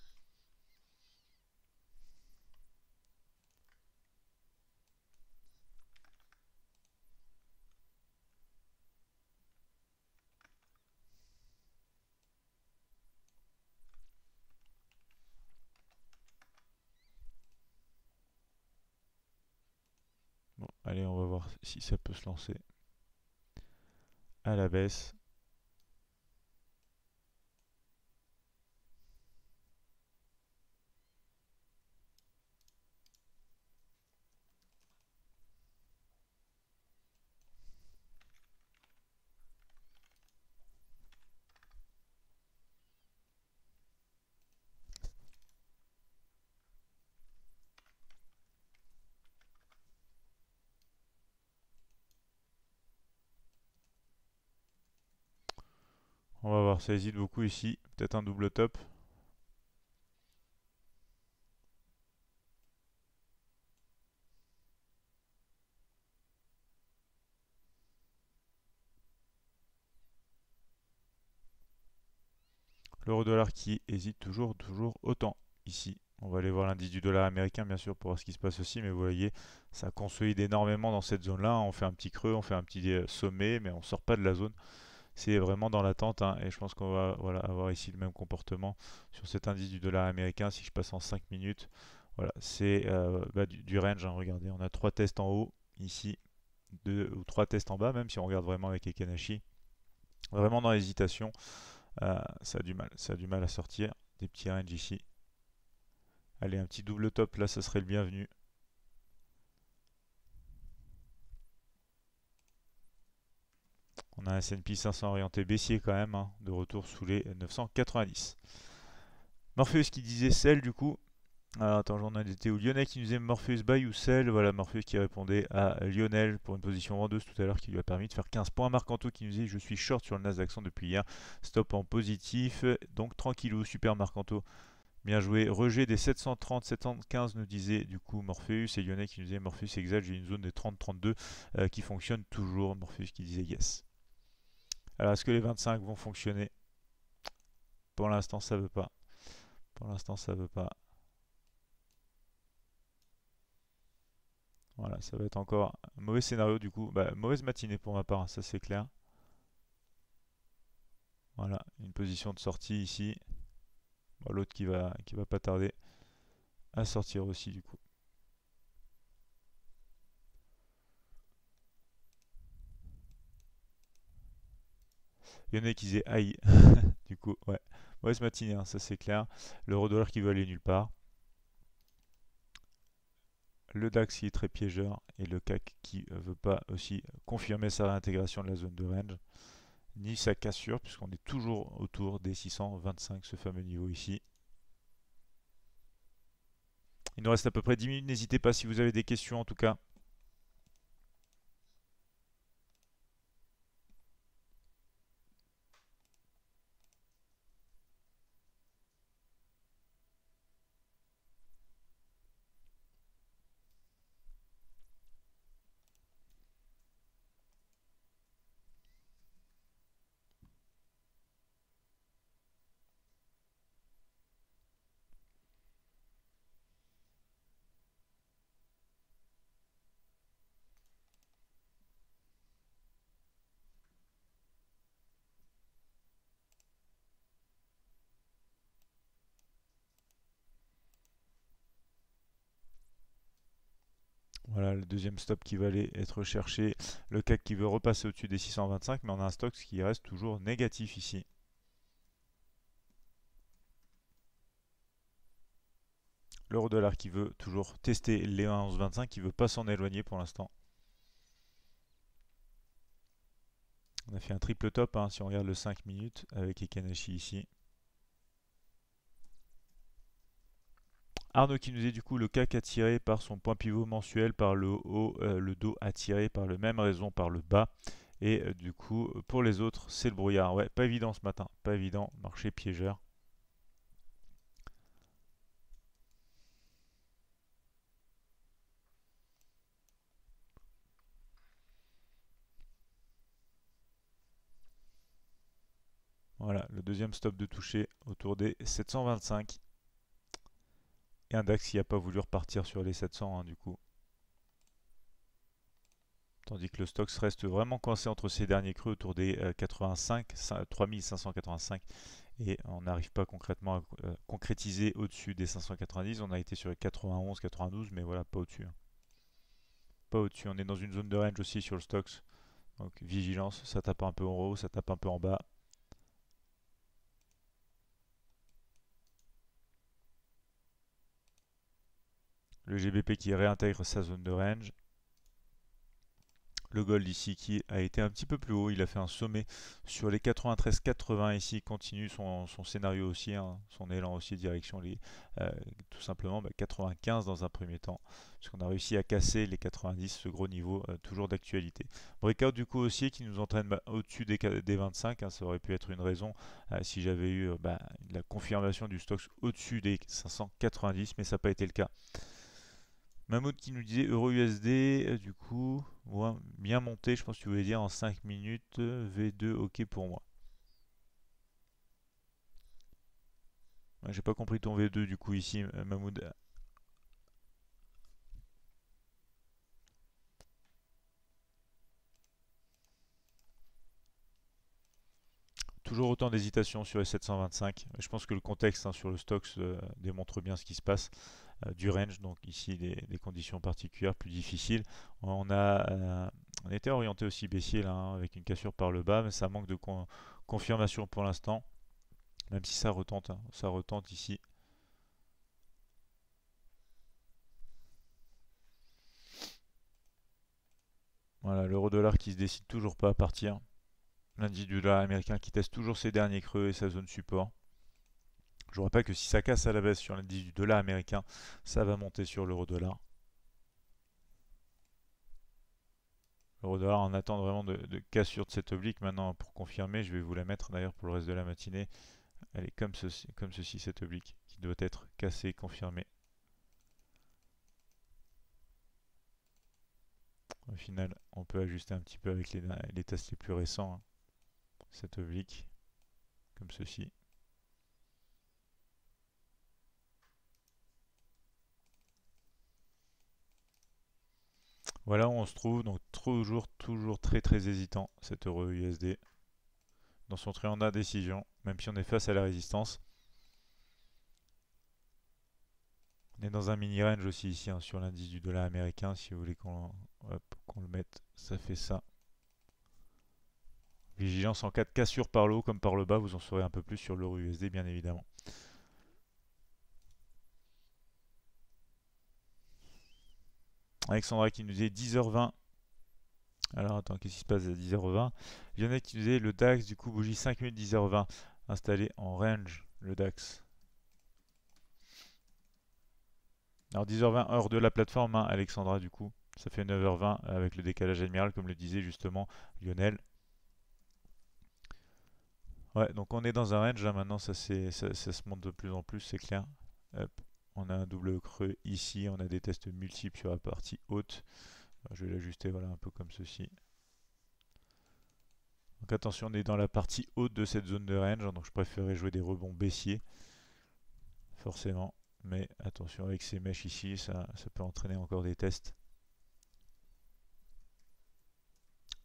Bon, allez, on va voir si ça peut se lancer à la baisse. ça hésite beaucoup ici. Peut-être un double top. L'euro dollar qui hésite toujours, toujours autant ici. On va aller voir l'indice du dollar américain, bien sûr, pour voir ce qui se passe aussi. Mais vous voyez, ça consolide énormément dans cette zone-là. On fait un petit creux, on fait un petit euh, sommet, mais on sort pas de la zone c'est vraiment dans l'attente. Hein, et je pense qu'on va voilà, avoir ici le même comportement sur cet indice du dollar américain. Si je passe en 5 minutes, voilà, c'est euh, bah, du, range. Hein, regardez, on a trois tests en haut ici, deux ou trois tests en bas, même si on regarde vraiment avec Ekanashi. Vraiment dans l'hésitation, euh, ça a du mal, ça a du mal à sortir. Des petits ranges ici. Allez, un petit double top là, ça serait le bienvenu. On a un S&P 500 orienté baissier quand même, hein, de retour sous les 990. Morpheus qui disait celle du coup. Alors attends, j'en ai été ou Lionel qui nous disait Morpheus buy ou sell. Voilà, Morpheus qui répondait à Lionel pour une position vendeuse tout à l'heure qui lui a permis de faire 15 points. Marcanto qui nous disait Je suis short sur le Nasdaq 100 depuis hier. Stop en positif. Donc tranquillou, super Marcanto. Bien joué. Rejet des 730, 715 nous disait du coup Morpheus et Lionel qui nous disait Morpheus exact, j'ai une zone des 30-32 euh, qui fonctionne toujours. Morpheus qui disait yes. Alors, est-ce que les 25 vont fonctionner Pour l'instant, ça veut pas. Pour l'instant, ça veut pas. Voilà, ça va être encore un mauvais scénario du coup. Bah, mauvaise matinée pour ma part, ça c'est clair. Voilà, une position de sortie ici. L'autre qui va, qui va pas tarder à sortir aussi du coup. Il y en a qui disaient aïe. du coup, ouais. Mauvaise matinée, hein, ça c'est clair. L'euro dollar qui veut aller nulle part. Le DAX qui est très piégeur et le CAC qui euh, veut pas aussi confirmer sa réintégration de la zone de range ni sa cassure puisqu'on est toujours autour des 625 ce fameux niveau ici. Il nous reste à peu près 10 minutes, n'hésitez pas si vous avez des questions en tout cas. Voilà le deuxième stop qui va aller être cherché. Le CAC qui veut repasser au-dessus des 625, mais on a un stock qui reste toujours négatif ici. L'euro dollar qui veut toujours tester les 1125, qui ne veut pas s'en éloigner pour l'instant. On a fait un triple top hein, si on regarde le 5 minutes avec Ikenashi ici. Arnaud qui nous dit du coup le CAC attiré par son point pivot mensuel, par le haut, euh, le dos attiré par la même raison par le bas. Et euh, du coup, pour les autres, c'est le brouillard. Ouais, pas évident ce matin, pas évident, marché piégeur. Voilà, le deuxième stop de toucher autour des 725. Et un DAX qui n'a pas voulu repartir sur les 700 hein, du coup. Tandis que le stock reste vraiment coincé entre ces derniers creux autour des 85, euh, 3585 et on n'arrive pas concrètement à euh, concrétiser au-dessus des 590. On a été sur les 91, 92 mais voilà pas au-dessus. Hein. Pas au-dessus, on est dans une zone de range aussi sur le stocks. Donc vigilance, ça tape un peu en haut, ça tape un peu en bas. le GBP qui réintègre sa zone de range. Le gold ici qui a été un petit peu plus haut, il a fait un sommet sur les 93-80 ici, il continue son, scénario aussi, hein, son élan aussi direction les euh, tout simplement 95 bah, dans un premier temps, qu'on a réussi à casser les 90, ce gros niveau euh, toujours d'actualité. Breakout du coup aussi qui nous entraîne bah, au-dessus des, des, 25, hein, ça aurait pu être une raison euh, si j'avais eu bah, la confirmation du stock au-dessus des 590, mais ça n'a pas été le cas. Mahmoud qui nous disait Euro USD, euh, du coup, bien monté, je pense que tu voulais dire en 5 minutes, euh, V2, ok pour moi. J'ai pas compris ton V2 du coup ici, euh, Mahmoud. toujours autant d'hésitation sur les 725. Je pense que le contexte hein, sur le stock démontre bien ce qui se passe. Euh, du range, donc ici des, conditions particulières plus difficiles. On, a, euh, on était orienté aussi baissier là, hein, avec une cassure par le bas, mais ça manque de confirmation pour l'instant, même si ça retente, hein. ça retente ici. Voilà, l'euro dollar qui se décide toujours pas à partir. L'individu américain qui teste toujours ses derniers creux et sa zone support. Je pas que si ça casse à la baisse sur l'indice du dollar américain, ça va monter sur l'euro dollar. L'euro dollar, en attend vraiment de, cassure de cette oblique. Maintenant, pour confirmer, je vais vous la mettre d'ailleurs pour le reste de la matinée. Elle est comme ceci, comme ceci, cette oblique, qui doit être cassée, confirmée. Au final, on peut ajuster un petit peu avec les, les tests les plus récents, hein. cette oblique, comme ceci. Voilà où on se trouve, donc toujours, toujours très très hésitant cet heureux USD dans son triangle en indécision même si on est face à la résistance. On est dans un mini range aussi ici hein, sur l'indice du dollar américain, si vous voulez qu'on le mette, ça fait ça. Vigilance en cas de cassure par le haut comme par le bas, vous en saurez un peu plus sur l'euro USD bien évidemment. Alexandra qui nous dit 10h20. Alors attends, qu'est-ce qui se passe à 10h20 Lionel qui nous dit le DAX du coup bougie 5 minutes, 10h20 installé en range le DAX. Alors 10h20 heure de la plateforme hein, Alexandra du coup. Ça fait 9h20 avec le décalage admiral comme le disait justement Lionel. Ouais, donc on est dans un range là hein, maintenant, ça, c'est ça se monte de plus en plus, c'est clair on a un double creux ici, on a des tests multiples sur la partie haute. Euh, je vais l'ajuster voilà, un peu comme ceci. Donc attention, on est dans la partie haute de cette zone de range, hein, donc je préférais jouer des rebonds baissiers, forcément. Mais attention, avec ces mèches ici, ça, ça peut entraîner encore des tests.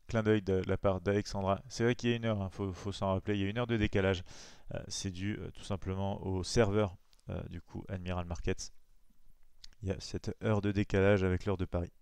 clin d'œil de la part d'Alexandra. C'est vrai qu'il y a une heure, il hein, faut, s'en rappeler, il y a une heure de décalage. Euh, c'est dû euh, tout simplement au serveur euh, du coup Admiral Markets. Il y a cette heure de décalage avec l'heure de Paris.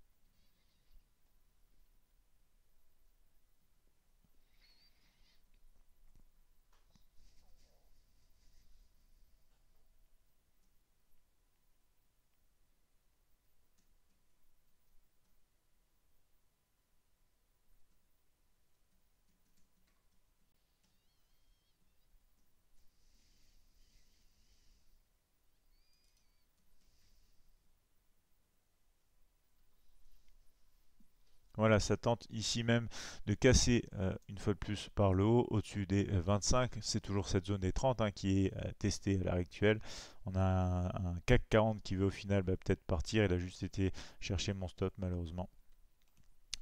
ça tente ici même de casser euh, une fois de plus par le haut au-dessus des 25. Euh, C'est toujours cette zone des 30 hein, qui est euh, testée à l'heure actuelle. On a un, CAC 40 qui veut au final bah, peut-être partir. Il a juste été chercher mon stop malheureusement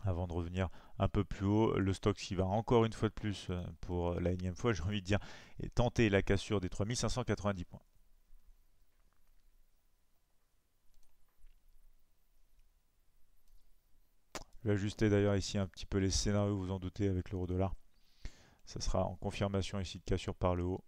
avant de revenir un peu plus haut. Le stock qui va encore une fois de plus pour la énième fois, j'ai envie de dire, et tenter la cassure des 3590 points. Je vais ajuster d'ailleurs ici un petit peu les scénarios, vous en doutez, avec l'euro dollar. Ça sera en confirmation ici de cassure par le haut.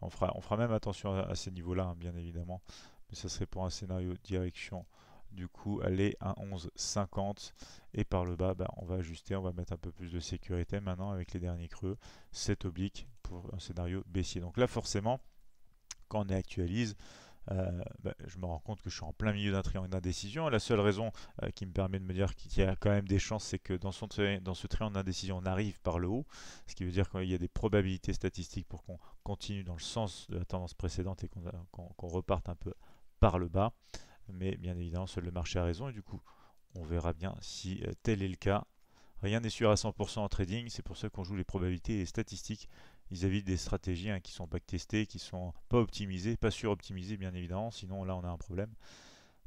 On fera, on fera même attention à, ces niveaux-là, hein, bien évidemment. Mais ça serait pour un scénario direction, du coup, aller à 11,50. Et par le bas, bah, on va ajuster, on va mettre un peu plus de sécurité maintenant avec les derniers creux. cette oblique pour un scénario baissier. Donc là, forcément, quand on est actualise, euh, bah, je me rends compte que je suis en plein milieu d'un triangle d'indécision. La seule raison euh, qui me permet de me dire qu'il y a quand même des chances, c'est que dans, son dans ce triangle d'indécision, on arrive par le haut, ce qui veut dire qu'il y a des probabilités statistiques pour qu'on continue dans le sens de la tendance précédente et qu'on euh, reparte un peu par le bas. Mais bien évidemment, seul le marché a raison et du coup, on verra bien si tel est le cas Rien n'est sûr à 100% en trading, c'est pour ça qu'on joue les probabilités et les statistiques vis-à-vis des stratégies hein, qui sont pas testées, qui sont pas optimisées, pas suroptimisées bien évidemment, sinon là on a un problème.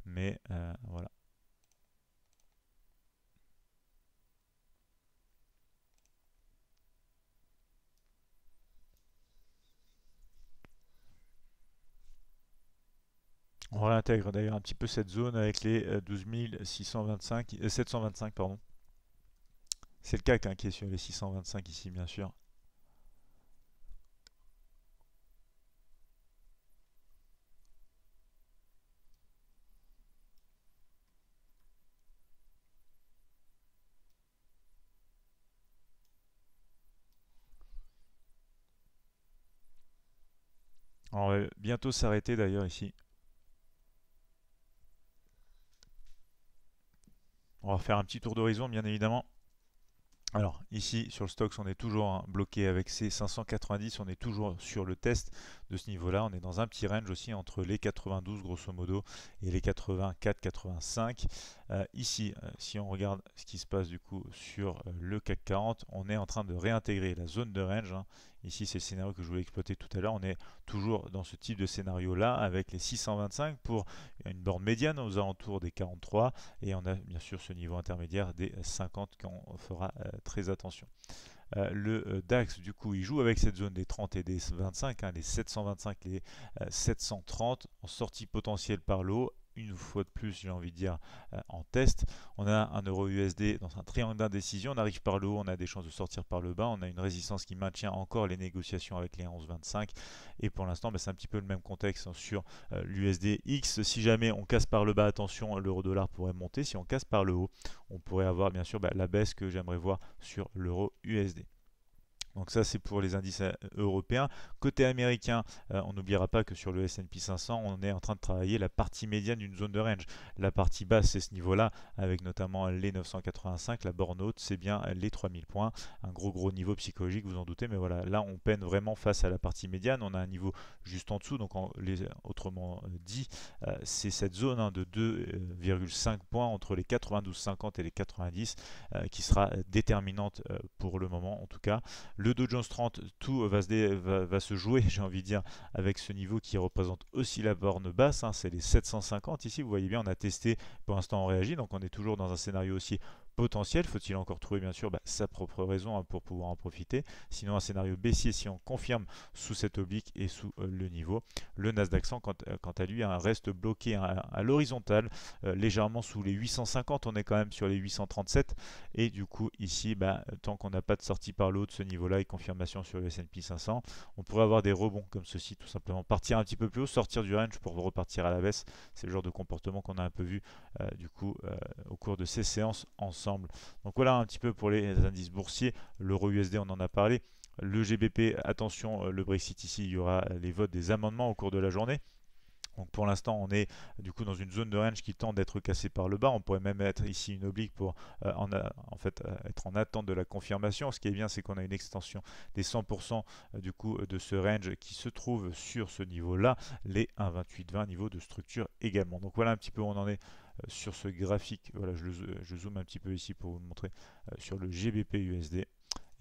Mais euh, voilà. On réintègre d'ailleurs un petit peu cette zone avec les 12 euh, 725 euh, pardon, c'est le cas qui est sur les 625 ici, bien sûr. On va bientôt s'arrêter d'ailleurs ici. On va faire un petit tour d'horizon bien évidemment. Alors ici sur le stock on est toujours hein, bloqué avec ces 590, on est toujours sur le test de ce niveau là, on est dans un petit range aussi entre les 92 grosso modo et les 84-85. Euh, ici euh, si on regarde ce qui se passe du coup sur euh, le CAC 40, on est en train de réintégrer la zone de range hein, Ici, c'est le scénario que je voulais exploiter tout à l'heure. On est toujours dans ce type de scénario-là avec les 625 pour une borne médiane aux alentours des 43 et on a bien sûr ce niveau intermédiaire des 50 qu'on fera euh, très attention. Euh, le euh, DAX du coup il joue avec cette zone des 30 et des 25, hein, les 725 les 730 en sortie potentielle par l'eau une fois de plus, j'ai envie de dire, euh, en test. On a un euro USD dans un triangle d'indécision. On arrive par le haut, on a des chances de sortir par le bas. On a une résistance qui maintient encore les négociations avec les 11,25. Et pour l'instant, bah, c'est un petit peu le même contexte sur l'USDX. Euh, l'USD X. Si jamais on casse par le bas, attention, l'euro dollar pourrait monter. Si on casse par le haut, on pourrait avoir bien sûr bah, la baisse que j'aimerais voir sur l'euro USD. Donc ça, c'est pour les indices euh, européens. Côté américain, euh, on n'oubliera pas que sur le S&P 500, on est en train de travailler la partie médiane d'une zone de range. La partie basse, c'est ce niveau-là, avec notamment les 985, la borne haute, c'est bien les 3000 points. Un gros gros niveau psychologique, vous en doutez, mais voilà, là, on peine vraiment face à la partie médiane. On a un niveau juste en dessous, donc les, autrement dit, euh, c'est cette zone hein, de 2,5 points entre les 92,50 et les 90 qui sera déterminante pour le moment, en tout cas. Le Dow Jones 30, tout va se, va, se jouer, j'ai envie de dire, avec ce niveau qui représente aussi la borne basse. Hein. c'est les 750 ici. Vous voyez bien, on a testé, pour l'instant on réagit, donc on est toujours dans un scénario aussi potentiel. Faut-il encore trouver, bien sûr, bah, sa propre raison hein, pour pouvoir en profiter. Sinon, un scénario baissier si on confirme sous cette oblique et sous euh, le niveau. Le Nasdaq d'accent euh, quant, à lui, hein, reste bloqué hein, à, l'horizontale, euh, légèrement sous les 850. On est quand même sur les 837. Et du coup, ici, bah, tant qu'on n'a pas de sortie par l'autre de ce niveau-là et confirmation sur le S&P 500, on pourrait avoir des rebonds comme ceci, tout simplement. Partir un petit peu plus haut, sortir du range pour repartir à la baisse. C'est le genre de comportement qu'on a un peu vu, du coup, au cours de ces séances ensemble. Donc voilà un petit peu pour les indices boursiers. L'euro USD, on en a parlé. Le GBP, attention, euh, le Brexit ici, il y aura les votes des amendements au cours de la journée. Donc pour l'instant, on est euh, du coup dans une zone de range qui tend d'être cassée par le bas. On pourrait même être ici une oblique pour euh, en, en, fait être en attente de la confirmation. Ce qui est bien, c'est qu'on a une extension des 100% du coup de ce range qui se trouve sur ce niveau-là, les 1,2820 niveau de structure également. Donc voilà un petit peu où on en est sur ce graphique. Voilà, je, zoome un petit peu ici pour vous montrer euh, sur le GBP USD.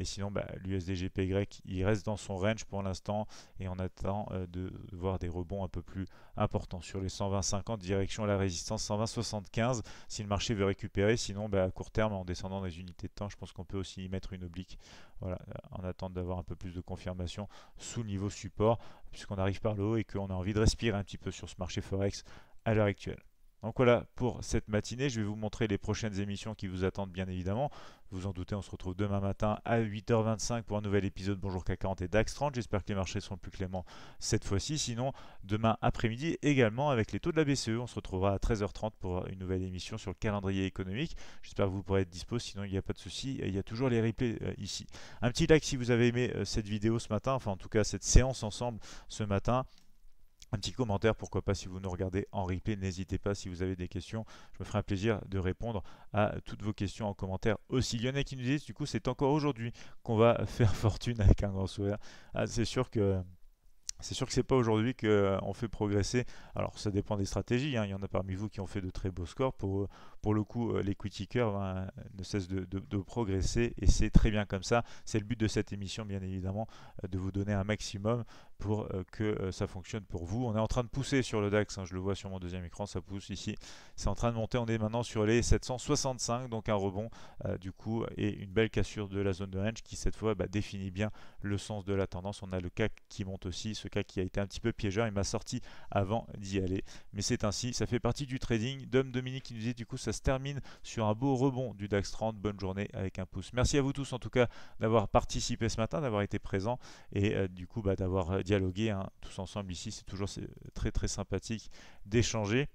Et sinon, bah, l'USD GPY, il reste dans son range pour l'instant et on attend euh, de voir des rebonds un peu plus importants sur les 120,50 direction la résistance 120,75 si le marché veut récupérer. Sinon, bah, à court terme, en descendant des unités de temps, je pense qu'on peut aussi y mettre une oblique voilà, euh, en attendant d'avoir un peu plus de confirmation sous niveau support puisqu'on arrive par le haut et qu'on a envie de respirer un petit peu sur ce marché Forex à l'heure actuelle. Donc voilà pour cette matinée, je vais vous montrer les prochaines émissions qui vous attendent bien évidemment. Vous en doutez, on se retrouve demain matin à 8h25 pour un nouvel épisode Bonjour K40 et DAX 30. J'espère que les marchés seront plus cléments cette fois-ci. Sinon, demain après-midi également avec les taux de la BCE. On se retrouvera à 13h30 pour une nouvelle émission sur le calendrier économique. J'espère que vous pourrez être dispo, sinon il n'y a pas de souci. Il y a toujours les replays euh, ici. Un petit like si vous avez aimé euh, cette vidéo ce matin, enfin en tout cas cette séance ensemble ce matin un petit commentaire, pourquoi pas, si vous nous regardez en replay, n'hésitez pas si vous avez des questions. Je me ferai un plaisir de répondre à toutes vos questions en commentaire aussi. Il y en a qui nous disent, du coup, c'est encore aujourd'hui qu'on va faire fortune avec un grand sourire. Ah, c'est sûr que... C'est sûr que c'est pas aujourd'hui qu'on euh, fait progresser. Alors ça dépend des stratégies. Hein. Il y en a parmi vous qui ont fait de très beaux scores. Pour, pour le coup, euh, les curve hein, ne cesse de, progresser et c'est très bien comme ça. C'est le but de cette émission, bien évidemment, euh, de vous donner un maximum pour euh, que ça fonctionne pour vous. On est en train de pousser sur le DAX, hein, je le vois sur mon deuxième écran, ça pousse ici. C'est en train de monter, on est maintenant sur les 765, donc un rebond du coup et une belle cassure de la zone de range qui cette fois bah, définit bien le sens de la tendance. On a le CAC qui monte aussi, ce CAC qui a été un petit peu piégeur, il m'a sorti avant d'y aller. Mais c'est ainsi, ça fait partie du trading. Dom Dominique qui nous dit du coup ça ça se termine sur un beau rebond du DAX 30. Bonne journée avec un pouce. Merci à vous tous en tout cas d'avoir participé ce matin, d'avoir été présents et euh, du coup bah, d'avoir euh, dialogué hein, tous ensemble ici. C'est toujours très très sympathique d'échanger.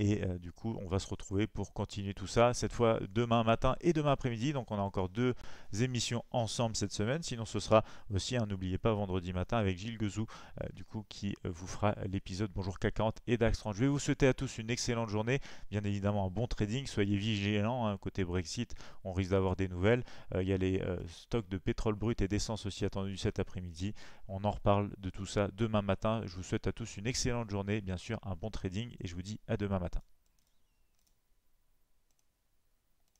Et euh, du coup, on va se retrouver pour continuer tout ça, cette fois demain matin et demain après-midi. Donc on a encore deux émissions ensemble cette semaine. Sinon, ce sera aussi, hein, n'oubliez pas, vendredi matin avec Gilles Gezou, euh, du coup, qui euh, vous fera l'épisode Bonjour K40 et DAX 30. Je vais vous souhaiter à tous une excellente journée. Bien évidemment, un bon trading. Soyez vigilants. Hein, côté Brexit, on risque d'avoir des nouvelles. Il y a les stocks de pétrole brut et d'essence aussi attendus cet après-midi. On en reparle de tout ça demain matin. Je vous souhaite à tous une excellente journée, bien sûr un bon trading et je vous dis à demain matin matin